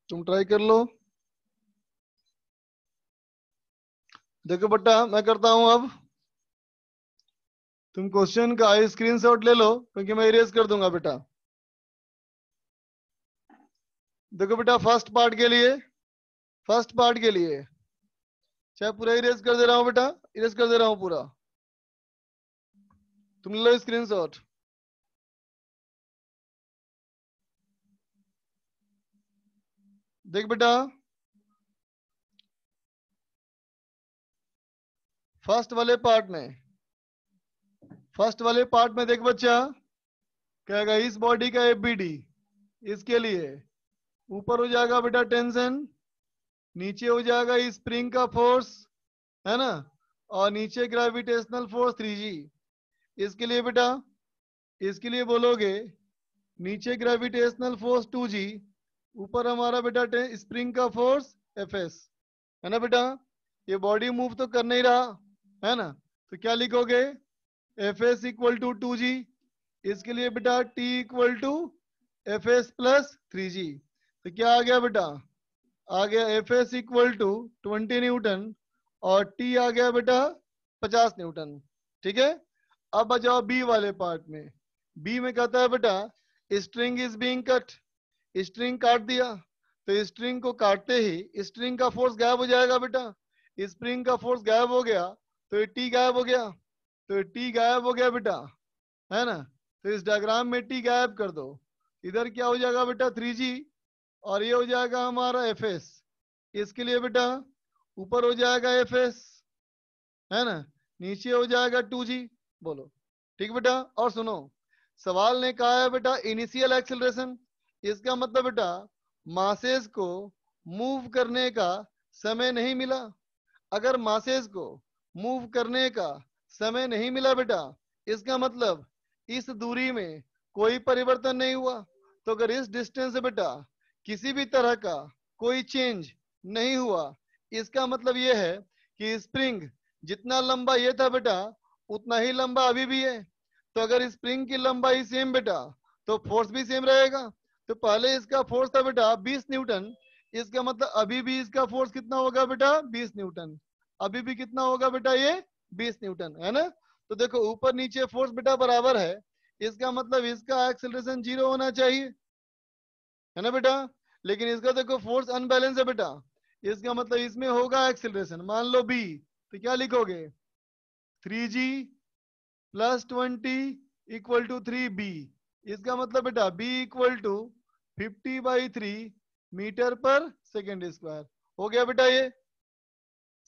Speaker 2: तुम ट्राई कर लो देखो बट्टा मैं करता हूं अब तुम क्वेश्चन का
Speaker 1: स्क्रीन शॉट ले लो क्योंकि मैं इरेज कर दूंगा बेटा देखो बेटा फर्स्ट पार्ट के लिए फर्स्ट पार्ट के लिए
Speaker 2: चाहे पूरा इरेज कर दे रहा हूं बेटा इरेज कर दे रहा हूं पूरा तुम ले लो स्क्रीन शॉट देख बेटा
Speaker 1: फर्स्ट वाले पार्ट में फर्स्ट वाले पार्ट में देख बच्चा कहेगा इस बॉडी का एबीडी इसके लिए ऊपर हो जाएगा बेटा टेंशन नीचे हो जाएगा स्प्रिंग का फोर्स है ना और नीचे ग्रेविटेशनल फोर्स थ्री इसके लिए बेटा इसके लिए बोलोगे नीचे ग्रेविटेशनल फोर्स टू जी ऊपर हमारा बेटा स्प्रिंग का फोर्स एफ एस है ना बेटा ये बॉडी मूव तो कर नहीं रहा है ना तो क्या लिखोगे f s equal to two g इसके लिए बेटा t equal to F s plus three g तो क्या आ गया बेटा आ गया f s equal to twenty newton और टी आ गया बेटा पचास न्यूटन ठीक है अब आ जाओ बी वाले पार्ट में बी में कहता है बेटा string is being cut string काट दिया तो स्ट्रिंग को काटते ही स्ट्रिंग का फोर्स गायब हो जाएगा बेटा स्प्रिंग का फोर्स गायब हो गया तो ये टी गायब हो गया तो टी गायब हो गया बेटा है ना तो इस डायग्राम में टी गायब कर दो इधर क्या हो जाएगा बेटा थ्री जी और ये हो जाएगा हमारा एफ इसके लिए बेटा ऊपर हो जाएगा एफ है ना नीचे हो जाएगा टू जी बोलो ठीक बेटा और सुनो सवाल ने कहा है बेटा इनिशियल एक्सेलरेशन इसका मतलब बेटा मासेज को मूव करने का समय नहीं मिला अगर मासेज को मूव करने का समय नहीं मिला बेटा इसका मतलब इस दूरी में कोई परिवर्तन नहीं हुआ तो अगर इस डिस्टेंस से बेटा किसी भी तरह का कोई चेंज नहीं हुआ इसका मतलब यह है कि स्प्रिंग जितना लंबा यह था बेटा उतना ही लंबा अभी भी है तो अगर स्प्रिंग की लंबाई सेम बेटा तो फोर्स भी सेम रहेगा तो पहले इसका फोर्स था बेटा 20 न्यूटन इसका मतलब अभी भी इसका फोर्स कितना होगा बेटा 20 न्यूटन अभी भी कितना होगा बेटा ये बीस न्यूटन है ना तो देखो ऊपर नीचे फोर्स बेटा बराबर है इसका मतलब इसका एक्सेलरेशन जीरो होना चाहिए है ना बेटा लेकिन इसका देखो फोर्स अनबैलेंस है बेटा इसका मतलब इसमें होगा एक्सेलरेशन मान लो बी तो क्या लिखोगे three g plus twenty equal to three b इसका मतलब बेटा b equal to fifty by three metre पर सेकेंड स्क्वायर हो गया बेटा ये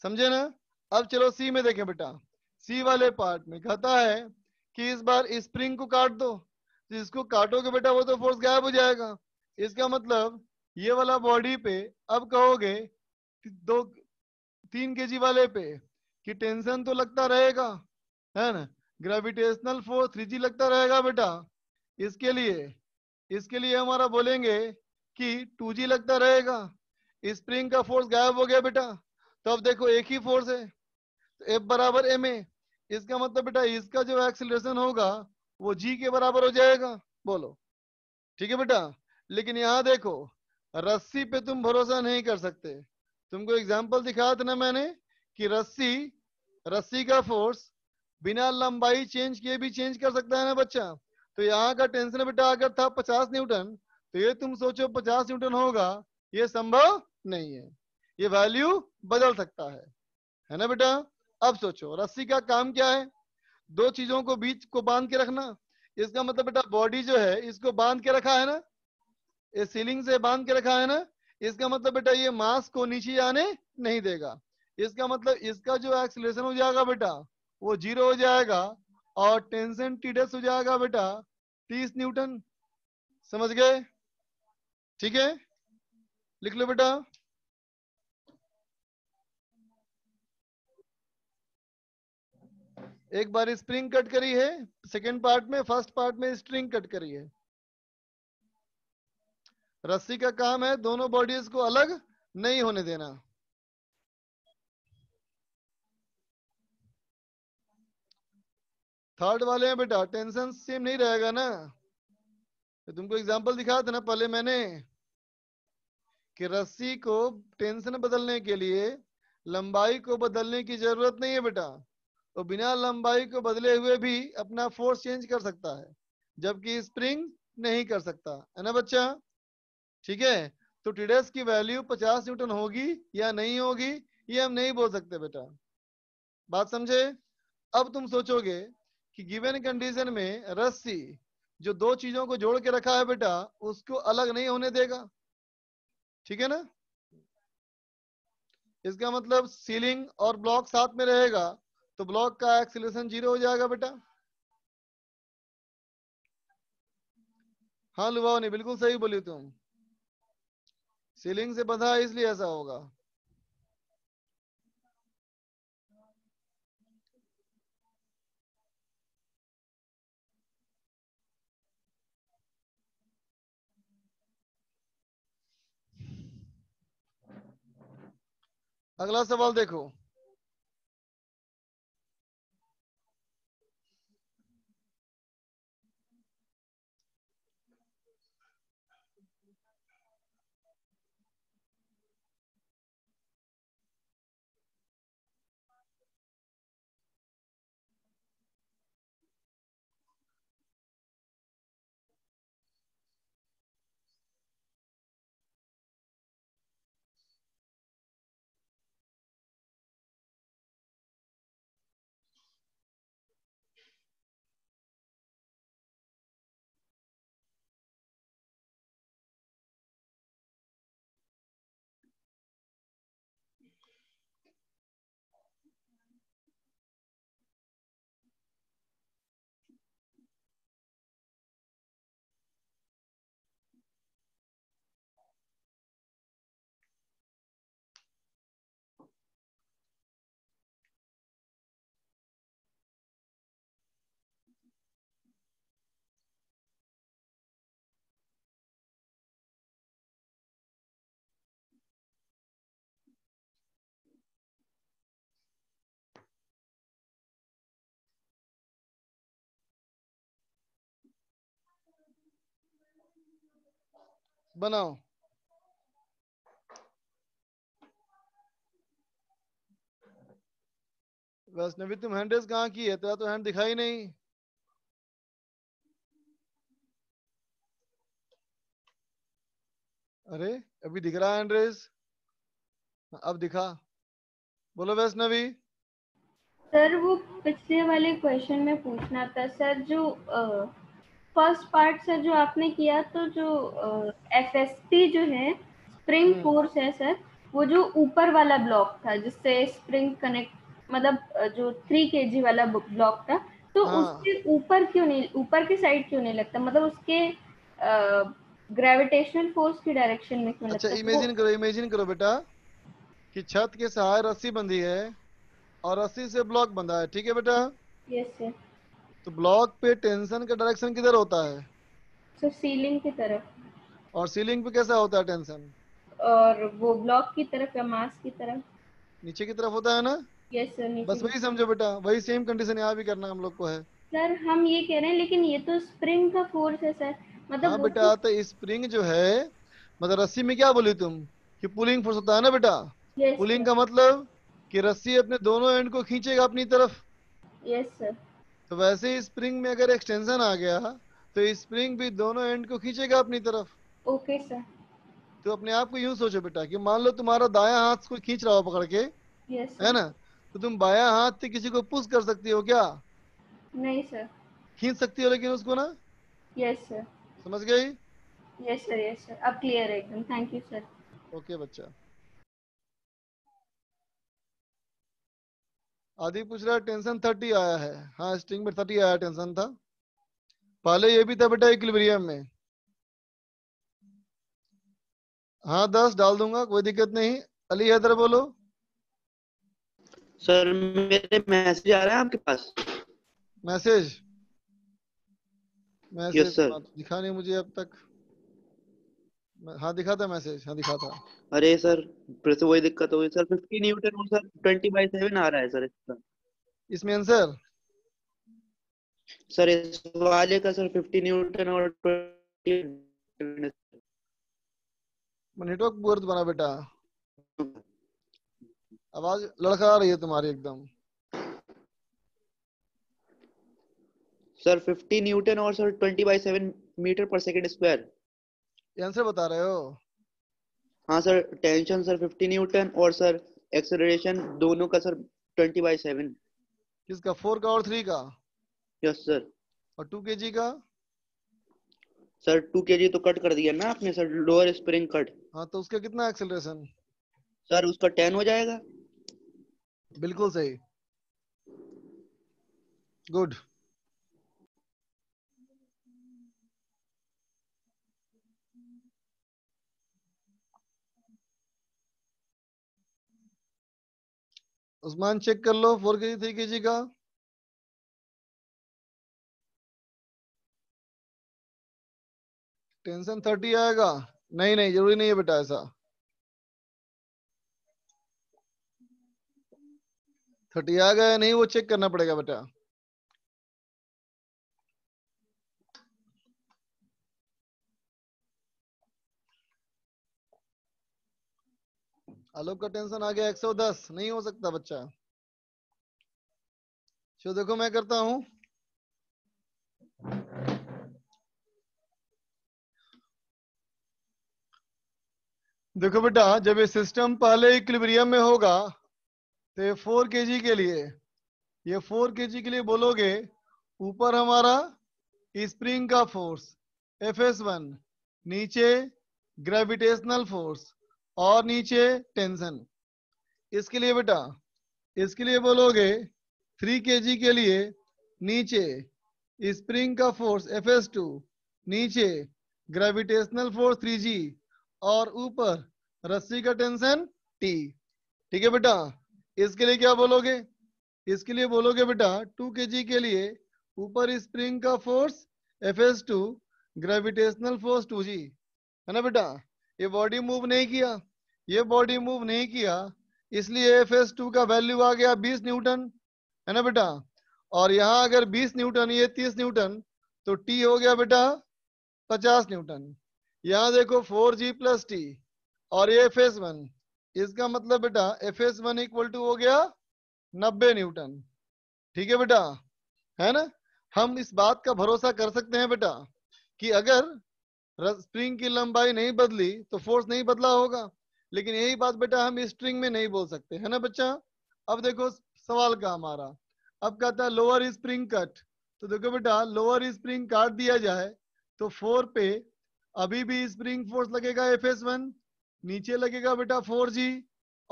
Speaker 1: समझे ना अब चलो सी में देखें बेटा सी वाले पार्ट में कहता है कि इस बार स्प्रिंग को काट दो जिसको काटोगे बेटा वो तो फोर्स गायब हो जाएगा इसका मतलब ये वाला बॉडी पे अब कहोगे दो तीन के वाले पे कि टेंशन तो लगता रहेगा है ना ग्रेविटेशनल फोर्स थ्री लगता रहेगा बेटा इसके लिए इसके लिए हमारा बोलेंगे कि टू लगता रहेगा स्प्रिंग का फोर्स गायब हो गया बेटा तो अब देखो एक ही फोर्स है एफ बराबर एम ए इसका मतलब बेटा इसका जो एक्सिलेशन होगा वो जी के बराबर हो जाएगा बोलो ठीक है बेटा लेकिन यहां देखो रस्सी पे तुम भरोसा नहीं कर सकते तुमको एग्जाम्पल दिखाया था ना मैंने कि रस्सी रस्सी का फोर्स बिना लंबाई चेंज किए भी चेंज कर सकता है ना बच्चा तो यहाँ का टेंशन बेटा अगर था पचास न्यूटन तो ये तुम सोचो पचास न्यूटन होगा ये संभव नहीं है ये वैल्यू बदल सकता है है ना बेटा अब सोचो रस्सी का काम क्या है दो चीजों को बीच को बांध के रखना इसका मतलब बेटा बॉडी जो है इसको बांध के रखा है ना ये सीलिंग से बांध के रखा है ना इसका मतलब बेटा ये मास को नीचे आने नहीं देगा इसका मतलब इसका जो एक्सलेशन हो जाएगा बेटा वो जीरो हो जाएगा और टेंशन टीडस हो जाएगा बेटा तीस न्यूटन समझ गए ठीक है लिख लो बेटा एक बार स्प्रिंग कट करी है सेकेंड पार्ट में फर्स्ट पार्ट में स्ट्रिंग कट करी है रस्सी का काम है दोनों बॉडीज को अलग नहीं होने देना थर्ड वाले हैं बेटा टेंशन सेम नहीं रहेगा ना तो तुमको एग्जांपल दिखा था ना पहले मैंने कि रस्सी को टेंशन बदलने के लिए लंबाई को बदलने की जरूरत नहीं है बेटा तो बिना लंबाई को बदले हुए भी अपना फोर्स चेंज कर सकता है जबकि स्प्रिंग नहीं कर सकता है ना बच्चा ठीक है तो टीडेस की वैल्यू 50 न्यूटन होगी या नहीं होगी ये हम नहीं बोल सकते बेटा बात समझे अब तुम सोचोगे कि गिवन कंडीशन में रस्सी जो दो चीजों को जोड़ के रखा है बेटा उसको अलग नहीं होने देगा ठीक है ना इसका मतलब सीलिंग और ब्लॉक साथ में रहेगा तो ब्लॉक का एक्सिलेशन जीरो हो जाएगा बेटा हाँ लुभाव नहीं बिल्कुल सही बोली तुम
Speaker 2: सीलिंग से बंधा इसलिए ऐसा होगा अगला सवाल देखो बनाओ
Speaker 1: वैष्णवी तुम हैंड रेस कहाँ की है तेरा तो हैंड दिखाई नहीं अरे अभी दिख रहा है हैंड रेस अब दिखा बोलो वैष्णवी
Speaker 3: सर वो पिछले वाले क्वेश्चन में पूछना था सर जो आ... फर्स्ट पार्ट सर जो आपने किया तो जो एफ एस पी जो है स्प्रिंग हम्म। फोर्स है सर वो जो ऊपर वाला ब्लॉक था जिससे स्प्रिंग कनेक्ट मतलब जो थ्री के जी वाला ब्लॉक था तो हाँ। उसके ऊपर क्यों नहीं ऊपर की साइड क्यों नहीं लगता मतलब उसके ग्रेविटेशनल फोर्स की डायरेक्शन में क्यों अच्छा, लगता इमेजिन तो
Speaker 1: करो इमेजिन करो बेटा कि छत के सहारे रस्सी बंधी है और रस्सी से ब्लॉक बंधा है ठीक है बेटा यस सर तो ब्लॉक पे टेंशन का डायरेक्शन किधर होता है
Speaker 3: सर सीलिंग की तरफ
Speaker 1: और सीलिंग पे कैसा होता है टेंशन और वो ब्लॉक की तरफ या मास की तरफ नीचे की तरफ होता है ना यस सर बस वही समझो बेटा वही सेम कंडीशन यहाँ भी करना हम लोग को है
Speaker 3: सर हम ये कह रहे हैं लेकिन ये तो स्प्रिंग का फोर्स है सर मतलब हाँ बेटा
Speaker 1: तो, तो स्प्रिंग जो है मतलब रस्सी में क्या बोली तुम कि पुलिंग फोर्स होता है ना बेटा yes, पुलिंग का मतलब कि रस्सी अपने दोनों एंड को खींचेगा अपनी तरफ यस yes, सर तो वैसे ही स्प्रिंग में अगर एक्सटेंशन आ गया तो स्प्रिंग भी दोनों एंड को खींचेगा अपनी तरफ ओके सर तो अपने आप को यूं सोचो बेटा कि मान लो तुम्हारा दाया हाथ कोई खींच रहा हो पकड़ के yes, है ना तो तुम बाया हाथ से किसी को पुश कर सकती हो क्या नहीं सर खींच सकती हो लेकिन उसको ना यस सर समझ गई यस सर यस सर अब क्लियर है एकदम थैंक यू सर ओके बच्चा आदि पूछ रहा है टेंशन थर्टी आया है हाँ स्ट्रिंग में थर्टी आया टेंशन था पहले ये भी था बेटा इक्लिब्रियम में हाँ दस डाल दूंगा कोई दिक्कत नहीं अली हैदर बोलो सर मेरे मैसेज आ रहा है आपके पास मैसेज मैसेज दिखा नहीं मुझे अब तक हाँ दिखा था मैसेज हाँ दिखा था अरे सर फिर से वही दिक्कत हो गई सर 50 न्यूटन और सर 20 बाय 7 आ रहा है सर इसका इसमें आंसर सर इस वाले का सर 50 न्यूटन और 20 नेटवर्क बुर्द बना बेटा आवाज लड़खड़ा रही है तुम्हारी एकदम सर 50 न्यूटन और सर 20 बाय 7 मीटर पर सेकंड स्क्वायर आंसर बता रहे हो हाँ सर टेंशन सर 50 न्यूटन और सर एक्सेलरेशन दोनों का सर 20 बाय 7 किसका फोर का और थ्री का यस सर और टू के का सर टू के तो कट कर दिया ना आपने सर लोअर स्प्रिंग कट हाँ तो उसका कितना एक्सेलरेशन सर उसका टेन हो जाएगा
Speaker 2: बिल्कुल सही गुड उस्मान चेक कर लो फोर के जी थ्री के जी का टेंशन थर्टी आएगा नहीं नहीं जरूरी नहीं है बेटा ऐसा थर्टी आ गया नहीं वो चेक करना पड़ेगा बेटा
Speaker 1: आलोक का टेंशन आ गया 110 नहीं हो सकता बच्चा
Speaker 2: चलो देखो मैं करता हूं
Speaker 1: देखो बेटा जब ये सिस्टम पहले इक्लिब्रियम में होगा तो ये फोर के के लिए ये फोर के के लिए बोलोगे ऊपर हमारा स्प्रिंग का फोर्स एफ एस वन नीचे ग्रेविटेशनल फोर्स और नीचे टेंशन इसके लिए बेटा इसके लिए बोलोगे थ्री के जी के लिए नीचे स्प्रिंग का फोर्स एफ एस टू नीचे ग्रेविटेशनल फोर्स थ्री जी और ऊपर रस्सी का टेंशन टी ठीक है बेटा इसके लिए क्या बोलोगे इसके लिए बोलोगे बेटा टू के जी के लिए ऊपर स्प्रिंग का force f s two gravitational force two g है ना बेटा ये बॉडी मूव नहीं किया ये बॉडी मूव नहीं किया इसलिए एफ एस टू का वैल्यू आ गया बीस न्यूटन है ना बेटा और यहाँ अगर बीस न्यूटन ये तीस न्यूटन तो टी हो गया बेटा पचास न्यूटन यहाँ देखो फोर जी प्लस टी और ये एफ एस वन इसका मतलब बेटा f s one equal to हो गया नब्बे न्यूटन ठीक है बेटा है ना हम इस बात का भरोसा कर सकते हैं बेटा कि अगर स्प्रिंग की लंबाई नहीं बदली तो फोर्स नहीं बदला होगा लेकिन यही बात बेटा हम स्ट्रिंग में नहीं बोल सकते है ना बच्चा अब देखो सवाल का हमारा अब कहता है लोअर स्प्रिंग कट तो देखो बेटा लोअर स्प्रिंग काट दिया जाए तो फोर पे अभी भी स्प्रिंग फोर्स लगेगा एफ एस वन नीचे लगेगा बेटा फोर जी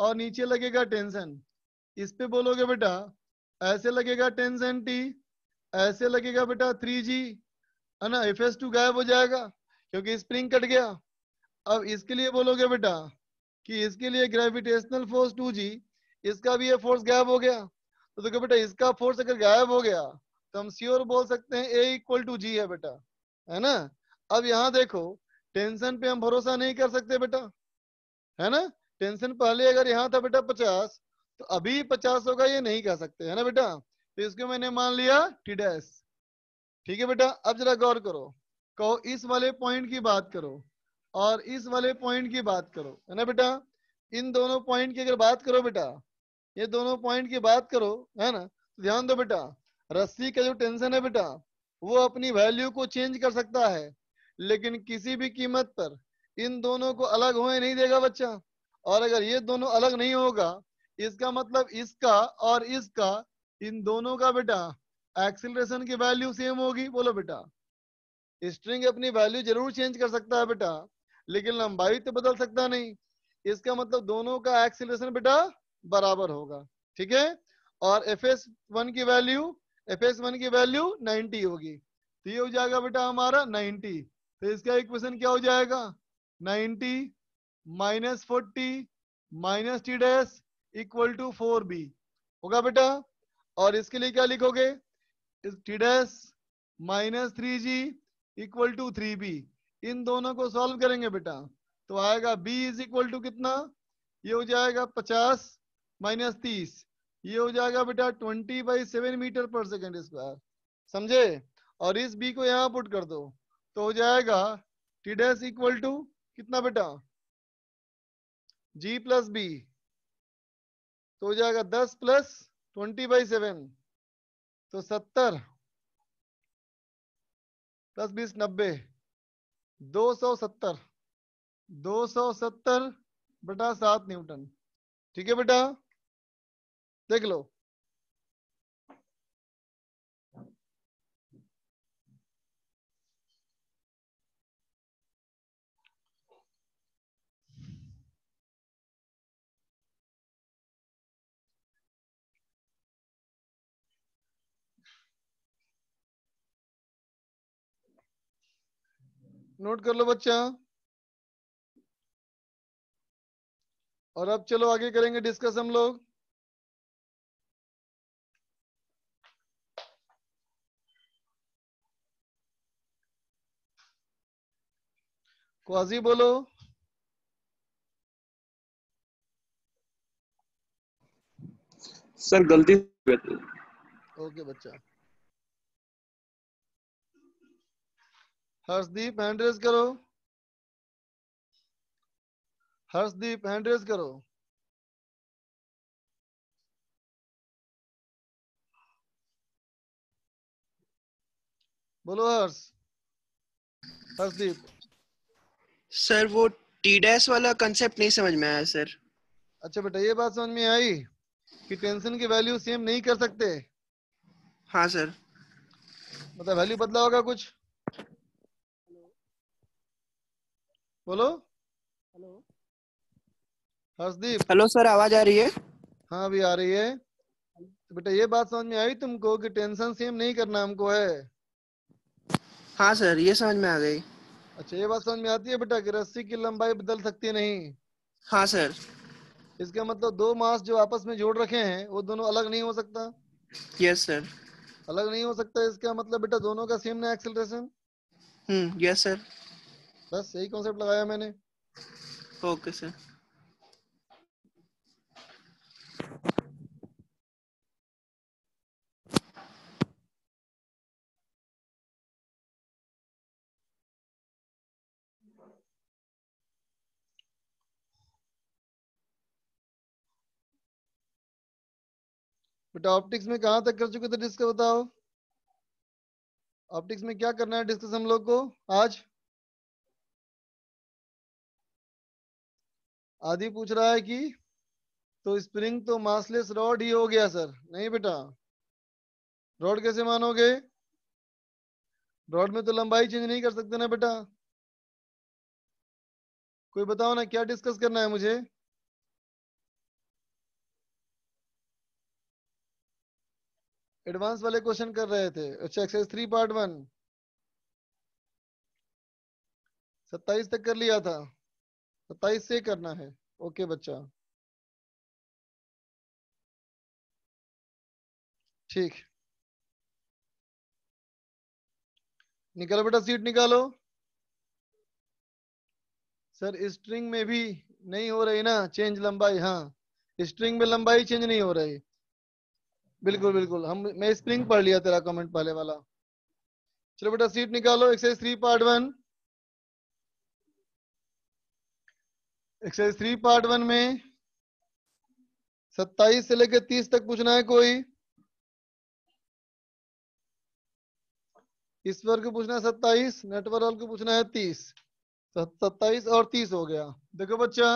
Speaker 1: और नीचे लगेगा टेंशन इस पे बोलोगे बेटा ऐसे लगेगा टेंशन टी ऐसे लगेगा बेटा थ्री जी है ना एफ एस टू गायब हो जाएगा क्योंकि स्प्रिंग कट गया अब इसके लिए बोलोगे बेटा कि इसके लिए ग्रेविटेशनल फोर्स टू जी इसका भी ये फोर्स गायब हो गया तो देखो बेटा इसका फोर्स अगर गायब हो गया तो हम श्योर बोल सकते हैं ए इक्वल टू जी है बेटा है ना अब यहाँ देखो टेंशन पे हम भरोसा नहीं कर सकते बेटा है ना टेंशन पहले अगर यहाँ था बेटा पचास तो अभी पचास होगा ये नहीं कह सकते है ना बेटा तो इसको मैंने मान लिया टीडेस ठीक है बेटा अब जरा गौर करो कहो इस वाले पॉइंट की बात करो और इस वाले पॉइंट की बात करो है ना बेटा इन दोनों पॉइंट की अगर बात करो बेटा ये दोनों पॉइंट की बात करो है ना तो ध्यान दो बेटा रस्सी का जो टेंशन है बेटा वो अपनी वैल्यू को चेंज कर सकता है लेकिन किसी भी कीमत पर इन दोनों को अलग होने नहीं देगा बच्चा और अगर ये दोनों अलग नहीं होगा इसका मतलब इसका और इसका इन दोनों का बेटा एक्सिलेशन की वैल्यू सेम होगी बोलो बेटा स्ट्रिंग अपनी वैल्यू जरूर चेंज कर सकता है बेटा लेकिन लंबाई तो बदल सकता नहीं इसका मतलब दोनों का एक्सिलेशन बेटा बराबर होगा ठीक है और एफ एस वन की वैल्यू एफ एस वन की वैल्यू 90 होगी तो ये हो जाएगा बेटा हमारा 90 तो इसका इक्वेशन क्या हो जाएगा 90 minus forty minus t dash equal to four b होगा बेटा और इसके लिए क्या लिखोगे t dash minus three g equal to three b इन दोनों को सॉल्व करेंगे बेटा तो आएगा b इज इक्वल टू कितना ये हो जाएगा पचास माइनस तीस ये हो जाएगा बेटा ट्वेंटी बाई सेवन मीटर पर सेकेंड स्क्वायर समझे और इस b को यहाँ पुट कर दो तो हो जाएगा टी डैश इक्वल टू कितना बेटा
Speaker 2: g प्लस बी तो हो जाएगा दस प्लस ट्वेंटी बाई सेवन तो सत्तर
Speaker 1: प्लस बीस नब्बे दो सौ सत्तर दो सौ
Speaker 2: सत्तर बटा सात न्यूटन ठीक है बेटा देख लो नोट कर लो बच्चा और अब चलो आगे करेंगे डिस्कस हम लोग क्वाजी बोलो सर गलती ओके बच्चा हर्षदीप हैंड करो हर्षदीप हैंड करो बोलो हर्ष हर्षदीप सर वो टी डैश
Speaker 1: वाला कंसेप्ट नहीं समझ में आया सर अच्छा बेटा ये बात समझ में आई कि टेंशन की वैल्यू सेम नहीं कर सकते हाँ सर मतलब वैल्यू बदला होगा कुछ बोलो हेलो हर्षदीप हेलो सर आवाज आ रही है हाँ अभी आ रही है बेटा ये बात समझ में आई तुमको कि टेंशन सेम नहीं करना हमको है
Speaker 3: हाँ सर ये समझ में आ गई
Speaker 1: अच्छा ये बात समझ में आती है बेटा कि रस्सी की लंबाई बदल सकती नहीं हाँ सर इसका मतलब दो मास जो आपस में जोड़ रखे हैं वो दोनों अलग नहीं हो सकता यस सर अलग नहीं हो सकता इसका मतलब बेटा दोनों का सेम ना एक्सेलरेशन हम्म यस सर बस यही कॉन्सेप्ट लगाया मैंने
Speaker 2: ओके सर बेटा ऑप्टिक्स में कहा तक कर चुके थे डिस्कस बताओ ऑप्टिक्स में क्या करना है डिस्कस हम लोग को आज
Speaker 1: आदि पूछ रहा है कि तो स्प्रिंग तो मासलेस रॉड ही हो गया
Speaker 2: सर नहीं बेटा रॉड कैसे मानोगे रॉड में तो लंबाई चेंज नहीं कर सकते ना बेटा कोई बताओ ना क्या डिस्कस करना है मुझे
Speaker 1: एडवांस वाले क्वेश्चन कर रहे थे अच्छा एक्सरसाइज थ्री पार्ट वन
Speaker 2: सत्ताईस तक कर लिया था सत्ताईस से करना है ओके बच्चा ठीक निकालो बेटा सीट निकालो सर स्ट्रिंग में भी
Speaker 1: नहीं हो रही ना चेंज लंबाई हाँ स्ट्रिंग में लंबाई चेंज नहीं हो रही बिल्कुल बिल्कुल हम मैं स्प्रिंग पढ़ लिया तेरा कमेंट पहले वाला चलो बेटा सीट निकालो exercise three part one exercise three part one में सत्ताईस से लेकर तीस तक पूछना है कोई ईश्वर को पूछना है सत्ताईस नेटवर्क को पूछना है तीस सत्ताईस और तीस हो गया देखो बच्चा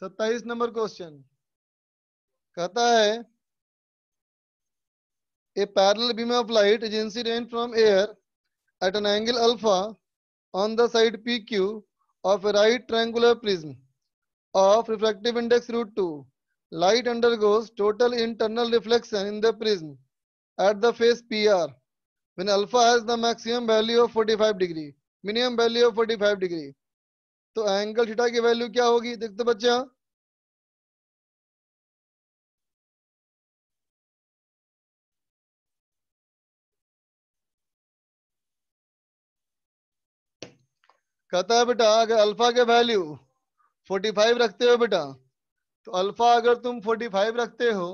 Speaker 1: सत्ताईस नंबर क्वेश्चन कहता है parallel beam of light agency is from air at an angle alpha on the side P Q of a right triangular prism of refractive index root 2, light undergoes total internal reflection in the prism at the face PR when alpha has the
Speaker 2: maximum value of 45 degree, minimum value of 45 degree. to angle theta की वैल्यू क्या होगी देखते बच्चे यहाँ कहता है बेटा अगर अल्फा के वैल्यू
Speaker 1: 45 रखते हो बेटा तो अल्फा अगर तुम 45 रखते हो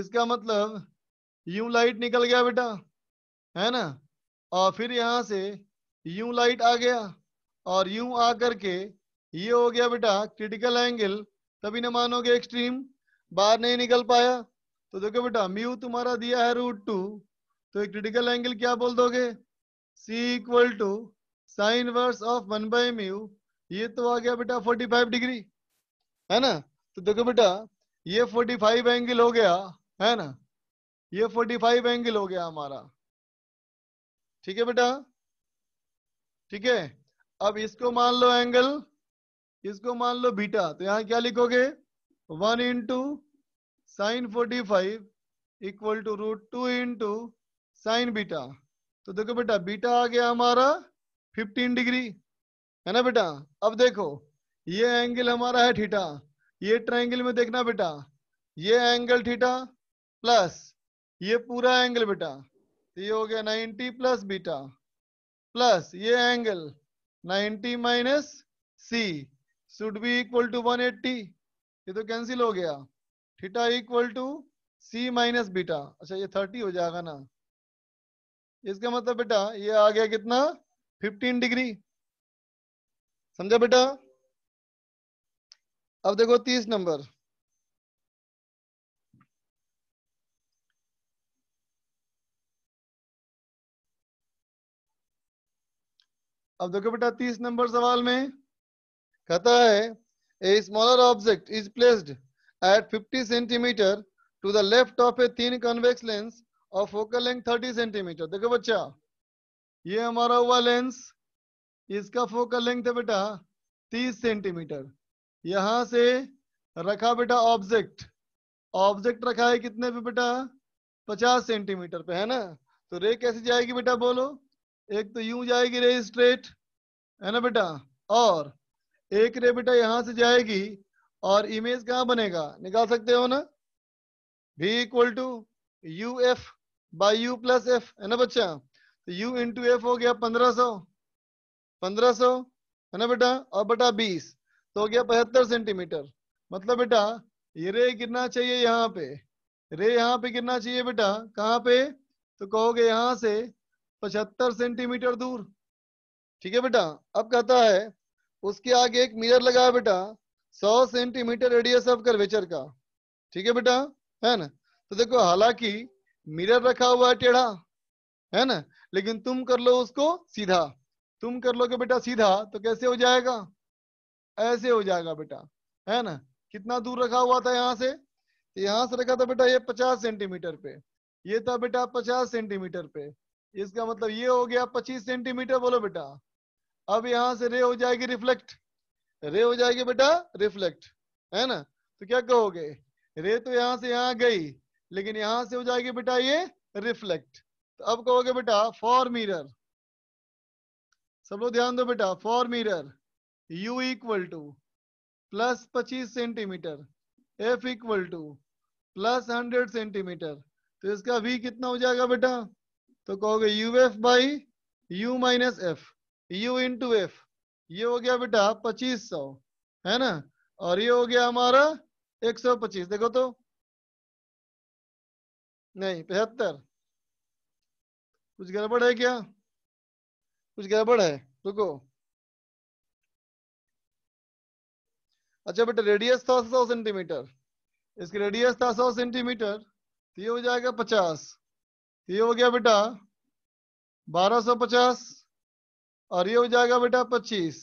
Speaker 1: इसका मतलब यू लाइट निकल गया बेटा है ना और फिर यहां से यू लाइट आ गया और यू आ करके ये हो गया बेटा क्रिटिकल एंगल तभी ना मानोगे एक्सट्रीम बाहर नहीं निकल पाया तो देखो बेटा म्यू तुम्हारा दिया है रूट टू तो क्रिटिकल एंगल क्या बोल दोगे c equal to sine verse of one by mu ये तो आ गया बेटा 45 डिग्री है ना तो देखो बेटा ये 45 एंगल हो गया है ना ये 45 एंगल हो गया हमारा ठीक है बेटा ठीक है अब इसको मान लो एंगल इसको मान लो बीटा तो यहाँ क्या लिखोगे one into sine forty five equal to root two into sine beta तो देखो बेटा बीटा आ गया हमारा 15 डिग्री है ना बेटा अब देखो ये एंगल हमारा है थीटा ये ट्राइंगल में देखना बेटा ये एंगल थीटा प्लस ये पूरा एंगल बेटा तो ये हो गया 90 प्लस बीटा प्लस ये angle 90 minus c should be equal to 180 ये तो कैंसिल हो गया theta equal to c minus beta अच्छा ये 30 हो जाएगा ना इसका मतलब बेटा
Speaker 2: ये आ गया कितना फिफ्टीन डिग्री समझा बेटा अब देखो तीस नंबर अब देखो बेटा तीस नंबर सवाल में कहता
Speaker 1: है a smaller object is placed at fifty centimetre to the left of a thin convex lens और फोकल लेंथ थर्टी सेंटीमीटर देखो बच्चा ये हमारा हुआ लेंस इसका फोकल लेंथ है बेटा 30 सेंटीमीटर यहां से रखा बेटा ऑब्जेक्ट ऑब्जेक्ट रखा है कितने पे बेटा 50 सेंटीमीटर पे है ना तो रे कैसे जाएगी बेटा बोलो एक तो यूं जाएगी रे स्ट्रेट है ना बेटा और एक रे बेटा यहां से जाएगी और इमेज कहाँ बनेगा निकाल सकते हो ना v equal to u f by u plus f है ना बच्चा तो u इंटू एफ हो गया पंद्रह सौ पंद्रह सौ है ना बेटा और बेटा बीस तो हो गया पचहत्तर सेंटीमीटर मतलब बेटा ये रे गिरना चाहिए यहाँ पे रे यहाँ पे गिरना चाहिए बेटा कहाँ पे तो कहोगे यहाँ से पचहत्तर सेंटीमीटर दूर ठीक है बेटा अब कहता है उसके आगे एक मिरर लगाया बेटा 100 सेंटीमीटर रेडियस ऑफ कर्वेचर का ठीक है बेटा है ना तो देखो हालांकि मिरर रखा हुआ है टेढ़ा है ना लेकिन तुम कर लो उसको सीधा तुम कर लो के बेटा सीधा तो कैसे हो जाएगा ऐसे हो जाएगा बेटा है ना कितना दूर रखा हुआ था यहाँ से तो यहाँ से रखा था बेटा ये पचास सेंटीमीटर पे ये था बेटा पचास सेंटीमीटर पे इसका मतलब ये हो गया पच्चीस सेंटीमीटर बोलो बेटा अब यहाँ से रे हो जाएगी रिफ्लेक्ट रे हो जाएगी बेटा रिफ्लेक्ट है ना तो क्या कहोगे रे तो यहाँ से यहाँ गई लेकिन यहाँ से हो जाएगी बेटा ये रिफ्लेक्ट तो अब कहोगे बेटा फॉर मिरर सब लोग ध्यान दो बेटा for mirror u equal to plus पच्चीस सेंटीमीटर f equal to plus hundred centimetre तो इसका v कितना हो जाएगा बेटा तो कहोगे u f by u minus f u two f ये हो गया बेटा पच्चीस सौ है ना और ये हो गया हमारा एक सौ पच्चीस देखो तो
Speaker 2: नहीं पचहत्तर कुछ गड़बड़ है क्या कुछ गड़बड़ है रुको
Speaker 1: अच्छा बेटा रेडियस था सौ सेंटीमीटर इसकी रेडियस था सौ सेंटीमीटर तो ये हो जाएगा पचास तो ये हो गया बेटा बारह सौ पचास और ये हो जाएगा बेटा पच्चीस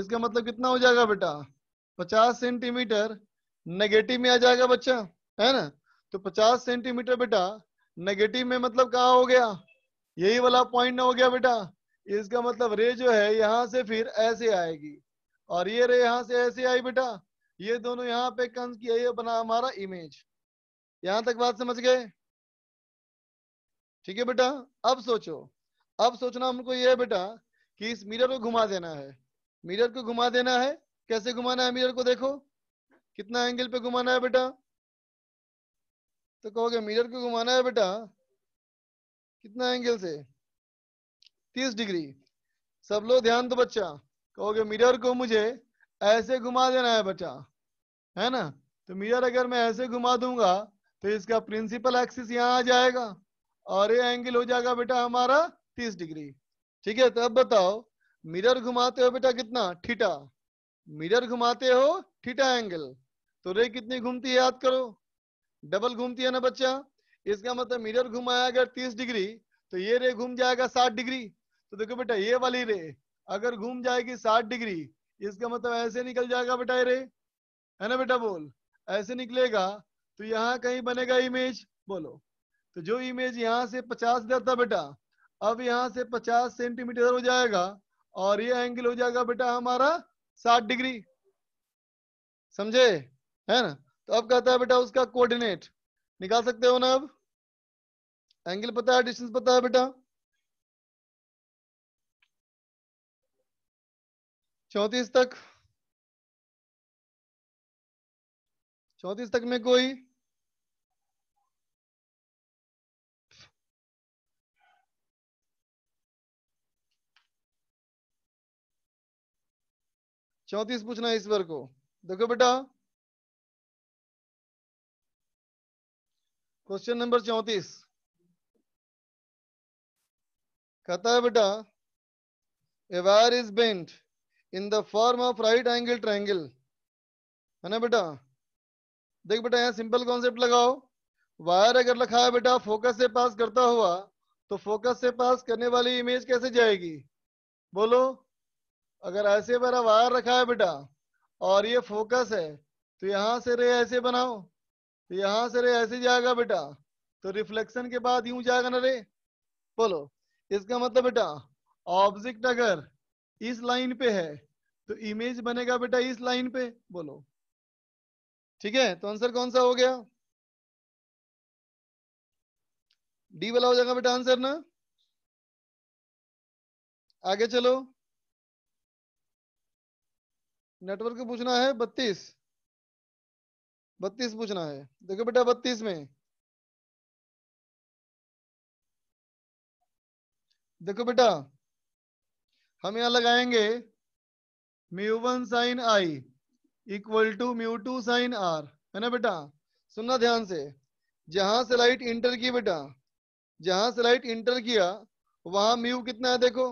Speaker 1: इसका मतलब कितना हो जाएगा बेटा पचास सेंटीमीटर नेगेटिव में आ जाएगा बच्चा है ना तो पचास सेंटीमीटर बेटा नेगेटिव में मतलब कहा हो गया यही वाला पॉइंट ना हो गया बेटा इसका मतलब रे जो है यहाँ से फिर ऐसे आएगी और ये रे यहाँ से ऐसे आई बेटा ये दोनों यहाँ पे कंस किया ये बना हमारा इमेज यहाँ तक बात समझ गए ठीक है बेटा अब सोचो अब सोचना हमको ये है बेटा कि इस मिरर को घुमा देना है मिरर को घुमा देना है कैसे घुमाना है मिरर को देखो कितना एंगल पे घुमाना है बेटा तो कहोगे मिरर को घुमाना है बेटा कितना एंगल से 30 डिग्री सब लोग ध्यान दो बच्चा कहोगे मिरर को मुझे ऐसे घुमा देना है बच्चा है ना तो मिरर अगर मैं ऐसे घुमा दूंगा तो इसका प्रिंसिपल एक्सिस यहाँ आ जाएगा और ये एंगल हो जाएगा बेटा हमारा 30 डिग्री ठीक है तो अब बताओ मिरर घुमाते हो बेटा कितना ठीटा मिरर घुमाते हो ठीटा एंगल तो रे कितनी घूमती है याद करो डबल घूमती है ना बच्चा इसका मतलब मिरर घुमाया अगर 30 डिग्री तो ये रे घूम जाएगा 60 डिग्री तो देखो बेटा ये वाली रे अगर घूम जाएगी 60 डिग्री इसका मतलब ऐसे निकल जाएगा बेटा ये रे है ना बेटा बोल ऐसे निकलेगा तो यहाँ कहीं बनेगा इमेज बोलो तो जो इमेज यहाँ से पचास इधर था बेटा अब यहाँ से पचास सेंटीमीटर हो जाएगा और ये एंगल हो जाएगा बेटा हमारा साठ डिग्री समझे है ना तो अब कहता है बेटा उसका कोऑर्डिनेट
Speaker 2: निकाल सकते हो ना अब एंगल पता है डिस्टेंस पता है बेटा चौतीस तक चौतीस तक में कोई चौतीस पूछना है इस बार को देखो बेटा क्वेश्चन नंबर चौतीस कहता है
Speaker 1: बेटा a wire is bent in the form of right angle triangle है ना बेटा देख बेटा यहाँ सिंपल कॉन्सेप्ट लगाओ वायर अगर लिखा है बेटा फोकस से पास करता हुआ तो फोकस से पास करने वाली इमेज कैसे जाएगी बोलो अगर ऐसे मेरा वायर रखा है बेटा और ये फोकस है तो यहां से रे ऐसे बनाओ तो यहां से रे ऐसे जाएगा बेटा तो रिफ्लेक्शन के बाद यूं जाएगा ना रे बोलो इसका मतलब बेटा ऑब्जेक्ट अगर इस लाइन पे है तो इमेज बनेगा बेटा इस
Speaker 2: लाइन पे बोलो ठीक है तो आंसर कौन सा हो गया डी वाला हो जाएगा बेटा आंसर ना आगे चलो नेटवर्क पूछना है बत्तीस बत्तीस पूछना है देखो बेटा बत्तीस में देखो बेटा हम यहां लगाएंगे mu one sine i
Speaker 1: equal to mu two sine r है ना बेटा सुनना ध्यान से जहां से लाइट इंटर की बेटा जहां से लाइट इंटर किया वहां म्यू कितना है देखो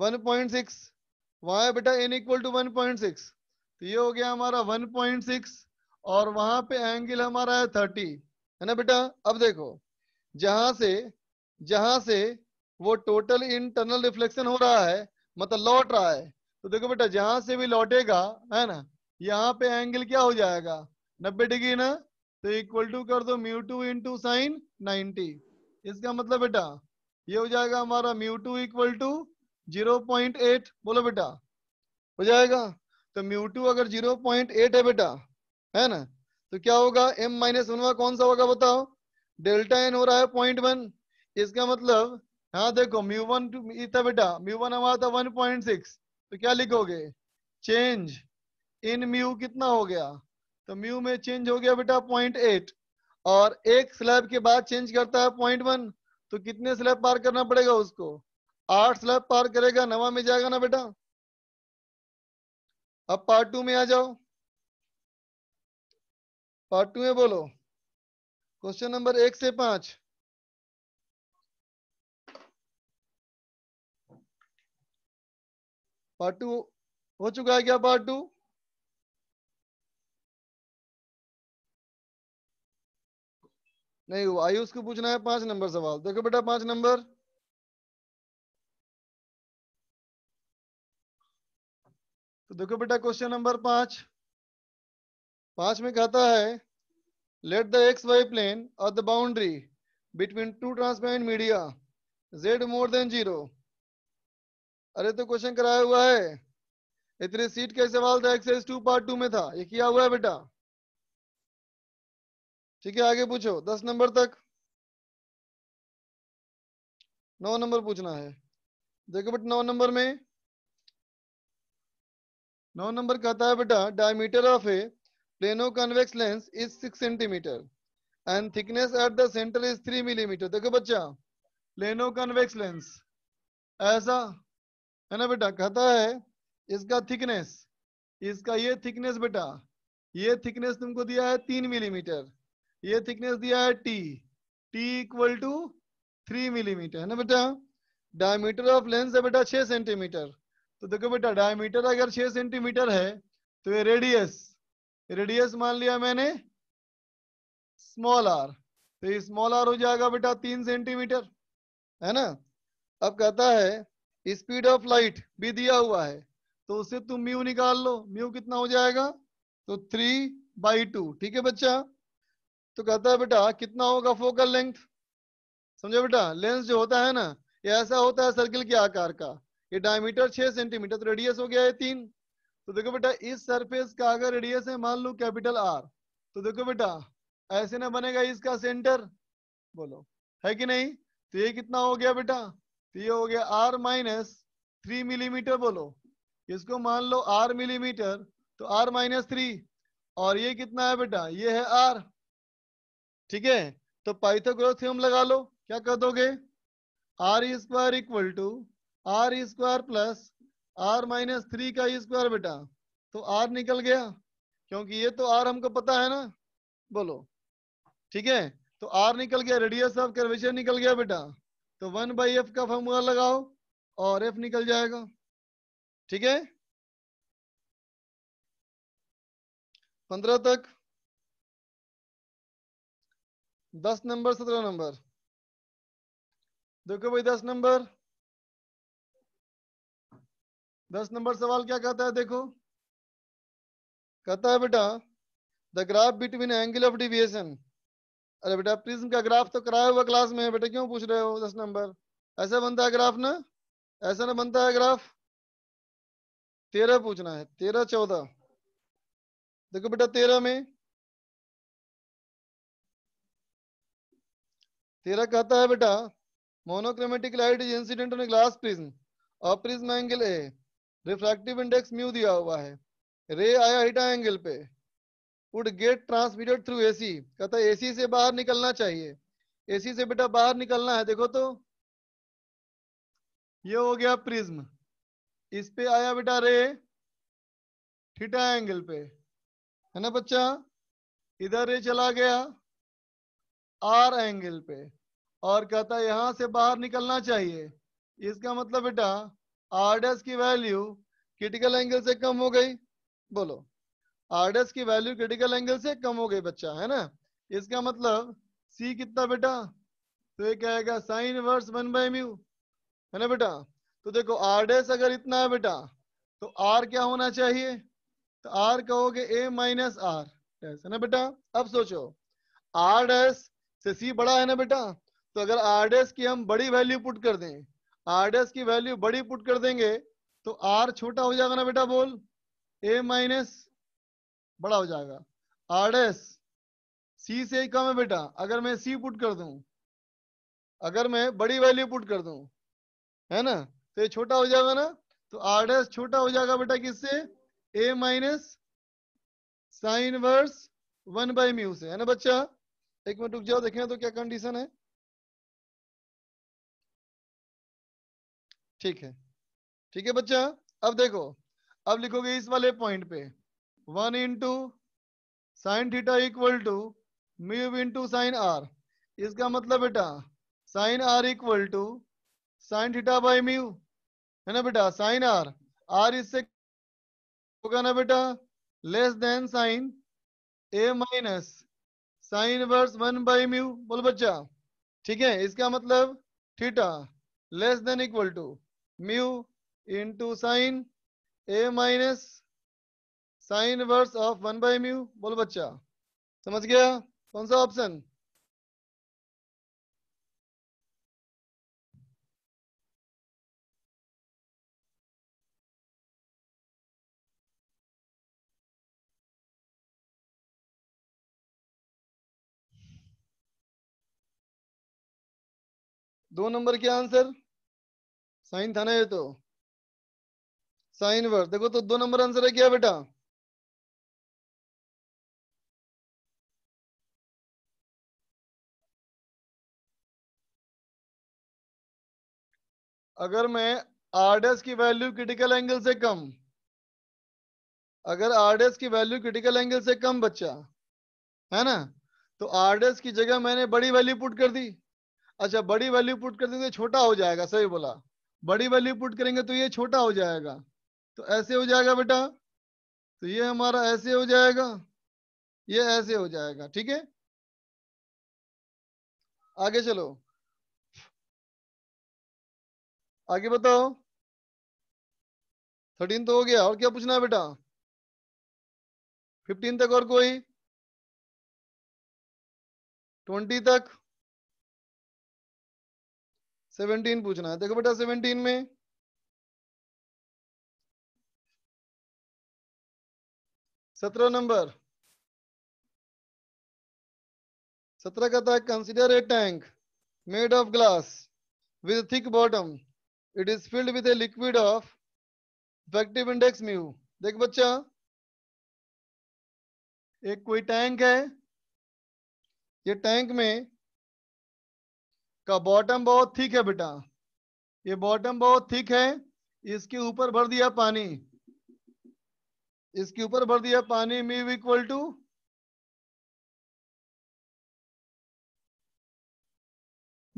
Speaker 1: 1.6 वहां है बेटा एन इक्वल टू 1.6 तो ये हो गया हमारा 1.6 और वहां पे एंगल हमारा है 30 है ना बेटा अब देखो जहां से जहां से वो टोटल इंटरनल रिफ्लेक्शन हो रहा है मतलब लौट रहा है तो देखो बेटा जहां से भी लौटेगा है ना यहाँ पे एंगल क्या हो जाएगा नब्बे डिग्री ना तो इक्वल टू कर दो mu two two sine ninety इसका मतलब बेटा ये हो जाएगा हमारा mu two equal to zero point eight बोलो बेटा हो जाएगा तो म्यू टू अगर जीरो पॉइंट एट है बेटा है ना तो क्या होगा एम माइनस वन कौन सा होगा बताओ डेल्टा एन हो रहा है पॉइंट वन इसका मतलब हाँ देखो म्यू वन टू था बेटा म्यू वन हमारा था वन पॉइंट सिक्स तो क्या लिखोगे चेंज इन म्यू कितना हो गया तो म्यू में चेंज हो गया बेटा पॉइंट एट और एक स्लैब के बाद चेंज करता है पॉइंट वन तो कितने स्लैब पार करना पड़ेगा उसको आठ स्लैब पार करेगा नवा में जाएगा ना बेटा
Speaker 2: अब पार्ट टू में आ जाओ पार्ट टू में बोलो क्वेश्चन नंबर एक से पांच पार्ट टू हो चुका है क्या पार्ट टू नहीं हुआ आयुष को पूछना है पांच नंबर सवाल देखो बेटा पांच नंबर तो देखो बेटा क्वेश्चन नंबर पांच पांच में कहता
Speaker 1: है let the xy plane or the boundary between two transparent media z more than zero अरे तो क्वेश्चन कराया हुआ है
Speaker 2: इतने सीट का सवाल था एक्सरसाइज टू पार्ट टू में था ये किया हुआ है बेटा ठीक है आगे पूछो दस नंबर तक नौ नंबर पूछना है देखो बेटा नौ नंबर में
Speaker 1: नौ नंबर कहता है बेटा diameter of a plano convex lens is six centimetre and thickness at the centre is three millimetre देखो बच्चा प्लेनो कन्वेक्स लेंस ऐसा है ना बेटा कहता है इसका थिकनेस इसका ये थिकनेस बेटा ये थिकनेस तुमको दिया है तीन मिलीमीटर ये थिकनेस दिया है t t equal to three millimetre है ना बेटा डायमीटर ऑफ लेंस है बेटा छह सेंटीमीटर तो देखो बेटा डायमीटर अगर छह सेंटीमीटर है तो ये रेडियस रेडियस मान लिया मैंने स्मॉल आर तो ये स्मॉल आर हो जाएगा बेटा तीन सेंटीमीटर है ना अब कहता है स्पीड ऑफ लाइट भी दिया हुआ है तो उससे तुम म्यू निकाल लो म्यू कितना हो जाएगा तो थ्री बाई टू ठीक है बच्चा तो कहता है बेटा कितना होगा फोकल लेंथ समझो बेटा लेंस जो होता है ना ये ऐसा होता है सर्किल के आकार का ये डायमीटर छह सेंटीमीटर तो रेडियस हो गया है तीन तो देखो बेटा इस सरफेस का अगर रेडियस है मान लो कैपिटल आर तो देखो बेटा ऐसे ना बनेगा इसका सेंटर बोलो है कि नहीं तो ये कितना हो गया बेटा तो ये हो गया आर माइनस थ्री मिलीमीटर बोलो इसको मान लो आर मिलीमीटर तो आर माइनस थ्री और ये कितना है बेटा ये है आर ठीक है तो पाइथागोरस थ्योरम लगा लो क्या कर दोगे r square equal to r square plus r minus three का स्क्वायर बेटा तो आर निकल गया क्योंकि ये तो आर हमको पता है ना बोलो ठीक है तो आर निकल गया रेडियस ऑफ कर्वेचर निकल गया बेटा
Speaker 2: तो वन बाई एफ का फॉर्मूला लगाओ और एफ निकल जाएगा ठीक है पंद्रह तक दस नंबर सत्रह नंबर देखो भाई दस नंबर दस नंबर सवाल क्या कहता है देखो कहता है बेटा the graph between
Speaker 1: angle of deviation अरे बेटा प्रिज्म का ग्राफ तो कराया हुआ क्लास में बेटा क्यों पूछ रहे हो दस नंबर ऐसा बनता है ग्राफ ना ऐसा ना बनता है ग्राफ
Speaker 2: तेरह पूछना है तेरह चौदह देखो बेटा तेरह में तेरह कहता है बेटा
Speaker 1: monochromatic light is incident on glass prism और prism angle a refractive index mu दिया हुआ है रे आया हिटा एंगल पे would get transmitted through AC कहता है एसी से बाहर निकलना चाहिए एसी से बेटा बाहर निकलना है देखो तो
Speaker 2: ये हो गया प्रिज्म इस पे आया बेटा रे थीटा एंगल पे है ना बच्चा
Speaker 1: इधर रे चला गया आर एंगल पे और कहता है यहां से बाहर निकलना चाहिए इसका मतलब बेटा आरडेस की वैल्यू क्रिटिकल एंगल से कम हो गई बोलो आरडेस की वैल्यू क्रिटिकल एंगल से कम हो गई बच्चा है ना इसका मतलब सी कितना बेटा तो ये कहेगा sine verse one by mu है ना बेटा तो देखो आरडेस अगर इतना है बेटा तो आर क्या होना चाहिए तो आर कहोगे ए माइनस आर डैस है ना बेटा अब सोचो आर डेस से सी बड़ा है ना बेटा तो अगर आर की हम बड़ी वैल्यू पुट कर दें आर डैश की वैल्यू बड़ी पुट कर देंगे तो आर छोटा हो जाएगा ना बेटा बोल ए माइनस बड़ा हो जाएगा आर सी से ही कम है बेटा अगर मैं सी पुट कर दू अगर मैं बड़ी वैल्यू पुट कर दू है ना तो ये छोटा हो जाएगा ना तो आर छोटा हो जाएगा बेटा किससे a minus sine verse one by
Speaker 2: mu से है ना बच्चा एक मिनट रुक जाओ देखें तो क्या कंडीशन है ठीक है ठीक है बच्चा अब देखो
Speaker 1: अब लिखोगे इस वाले पॉइंट पे one into sine theta equal to mu into sine r इसका मतलब बेटा sine r equal to sine theta by mu है ना बेटा साइन आर आर इससे होगा ना बेटा less than sine a minus sine verse one by mu बोल बच्चा ठीक है इसका मतलब theta less than equal to mu into sine
Speaker 2: a minus sine verse of one by mu बोलो बच्चा समझ गया कौन सा ऑप्शन दो नंबर के आंसर साइन था ना ये तो साइन वर्ड देखो तो दो नंबर आंसर है क्या बेटा अगर मैं आरडेस की वैल्यू क्रिटिकल एंगल से कम
Speaker 1: अगर आरडेस की वैल्यू क्रिटिकल एंगल से कम बच्चा है ना तो आरडेस की जगह मैंने बड़ी वैल्यू पुट कर दी अच्छा बड़ी वैल्यू पुट कर दी तो छोटा हो जाएगा सही बोला बड़ी वैल्यू पुट करेंगे तो ये छोटा हो जाएगा तो ऐसे
Speaker 2: हो जाएगा बेटा तो ये हमारा ऐसे हो जाएगा ये ऐसे हो जाएगा ठीक है आगे चलो आगे बताओ थर्टीन तो हो गया और क्या पूछना है बेटा फिफ्टीन तक और कोई ट्वेंटी तक सेवनटीन पूछना है देखो बेटा सेवनटीन में सत्रह नंबर सत्रह का था consider a tank made of glass
Speaker 1: with thick bottom it is filled with a liquid of effective
Speaker 2: index mu देख बच्चा एक कोई टैंक है ये टैंक में का बॉटम बहुत
Speaker 1: थिक है बेटा ये बॉटम बहुत थिक है इसके ऊपर भर दिया पानी
Speaker 2: इसके ऊपर भर दिया पानी mu equal to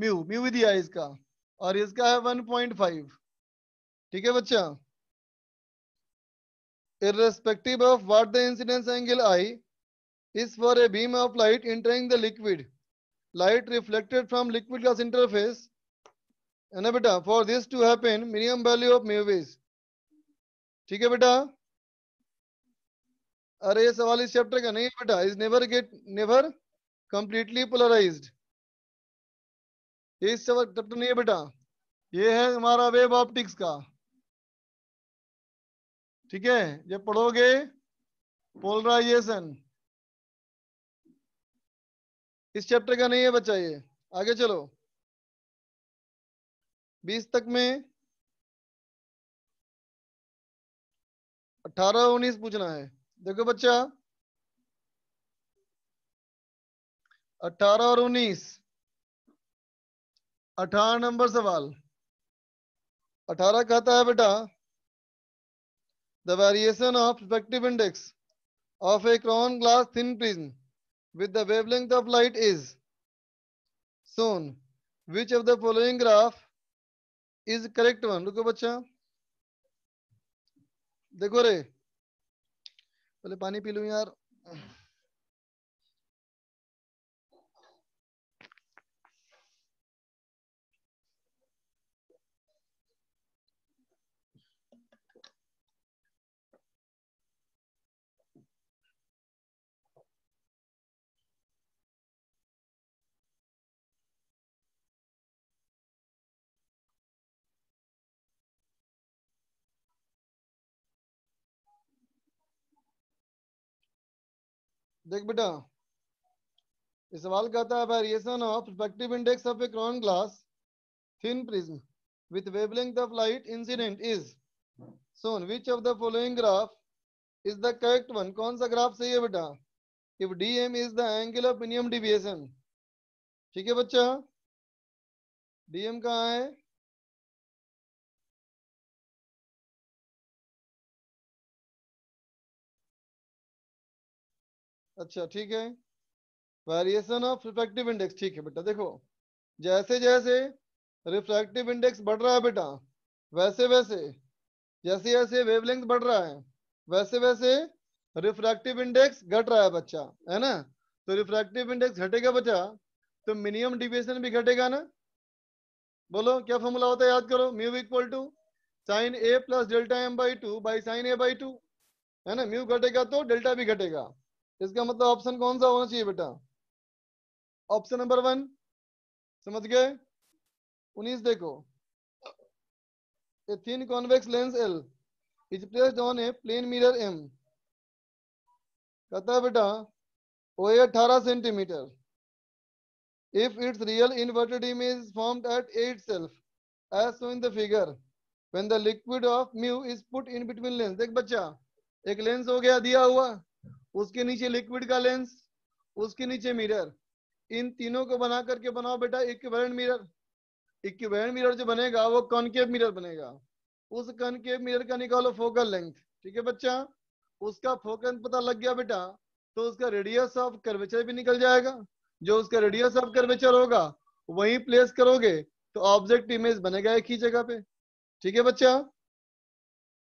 Speaker 2: mu mu दिया इसका और इसका है 1.5 ठीक है बच्चा
Speaker 1: irrespective of what the incidence angle i is for a beam of light entering the liquid light reflected from liquid gas interface है ना बेटा for this to happen minimum value of mu is ठीक है बेटा अरे ये सवाल इस चैप्टर का नहीं है बेटा is never get
Speaker 2: never completely polarised इस चैप्टर नहीं है बेटा ये है हमारा वेब ऑप्टिक्स का ठीक है जब पढ़ोगे पोलराइजेशन इस चैप्टर का नहीं है बच्चा ये आगे चलो बीस तक में अठारह उन्नीस पूछना है देखो बच्चा अठारह और उन्नीस अठारह नंबर सवाल अठारह कहता है बेटा
Speaker 1: the variation of refractive index of a crown glass thin prism with the wavelength of light is shown. Which of the following graph is correct one? रुको bachcha
Speaker 2: dekho re pehle pani pi lu yaar देख बेटा
Speaker 1: ये सवाल कहता है variation of perspective index of a crown glass thin prism with wavelength of light incident is shown which of the following graph is the correct one कौन सा graph सही है बेटा if DM is the
Speaker 2: angle of minimum deviation ठीक है बच्चा DM कहां है अच्छा ठीक है वेरिएशन ऑफ रिफ्रैक्टिव इंडेक्स ठीक है बेटा देखो जैसे जैसे
Speaker 1: रिफ्रैक्टिव इंडेक्स बढ़ रहा है बेटा वैसे वैसे जैसे जैसे वेवलेंथ बढ़ रहा है वैसे वैसे रिफ्रैक्टिव इंडेक्स घट रहा है बच्चा है ना तो रिफ्रैक्टिव इंडेक्स घटेगा बच्चा तो मिनिमम डिविएशन भी घटेगा ना बोलो क्या फॉर्मूला होता है याद करो mu equal to sine a plus delta m by two by sine a by two है ना म्यू घटेगा तो डेल्टा भी घटेगा इसका मतलब ऑप्शन कौन सा होना चाहिए बेटा ऑप्शन नंबर वन समझ गए उन्नीस देखो a convex lens L is place placed a plane mirror M कहता है बेटा वो ओ अठारह centimetre if it's real inverted image form at itself as so in the figure when the liquid of mu is put in between lens देख बच्चा एक lens हो गया दिया हुआ उसके नीचे लिक्विड का लेंस उसके नीचे मिरर इन तीनों को बना करके बनाओ बेटा इक्विवेलेंट मिरर इक्विवेलेंट मिरर जो बनेगा वो कॉनकेव मिरर बनेगा उस कॉनकेव मिरर का निकालो फोकल लेंथ ठीक है बच्चा उसका फोकल पता लग गया बेटा तो उसका रेडियस ऑफ कर्वेचर भी निकल जाएगा जो उसका रेडियस ऑफ कर्वेचर होगा वही प्लेस करोगे तो ऑब्जेक्ट इमेज बनेगा एक ही जगह पे ठीक है बच्चा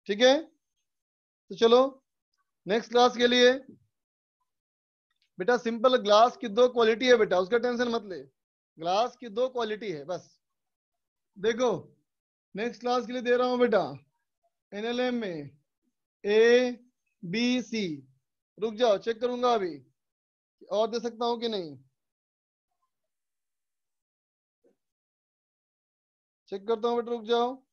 Speaker 1: ठीक है तो चलो नेक्स्ट क्लास के लिए बेटा सिंपल ग्लास की दो क्वालिटी है बेटा उसका टेंशन मत ले ग्लास की दो क्वालिटी है बस देखो नेक्स्ट क्लास के लिए दे रहा हूं बेटा एनएलएम में
Speaker 2: ए बी सी रुक जाओ चेक करूंगा अभी और दे सकता हूं कि नहीं चेक करता हूं बेटा रुक जाओ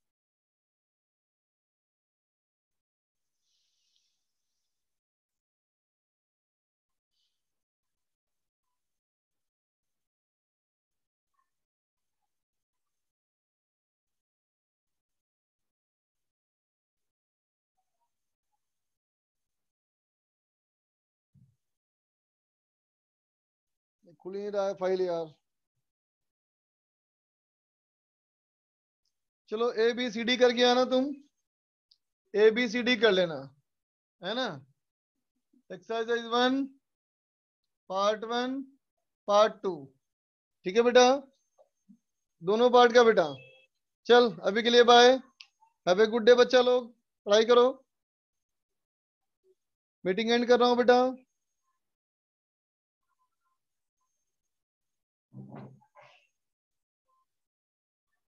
Speaker 2: खुल ही रहा है फाइल यार चलो ए बी सी डी करके आना तुम ए बी सी डी कर
Speaker 1: लेना है ना exercise one part one part two ठीक है बेटा दोनों पार्ट का बेटा चल अभी के लिए bye have a good day बच्चा लोग पढ़ाई करो
Speaker 2: मीटिंग एंड कर रहा हूँ बेटा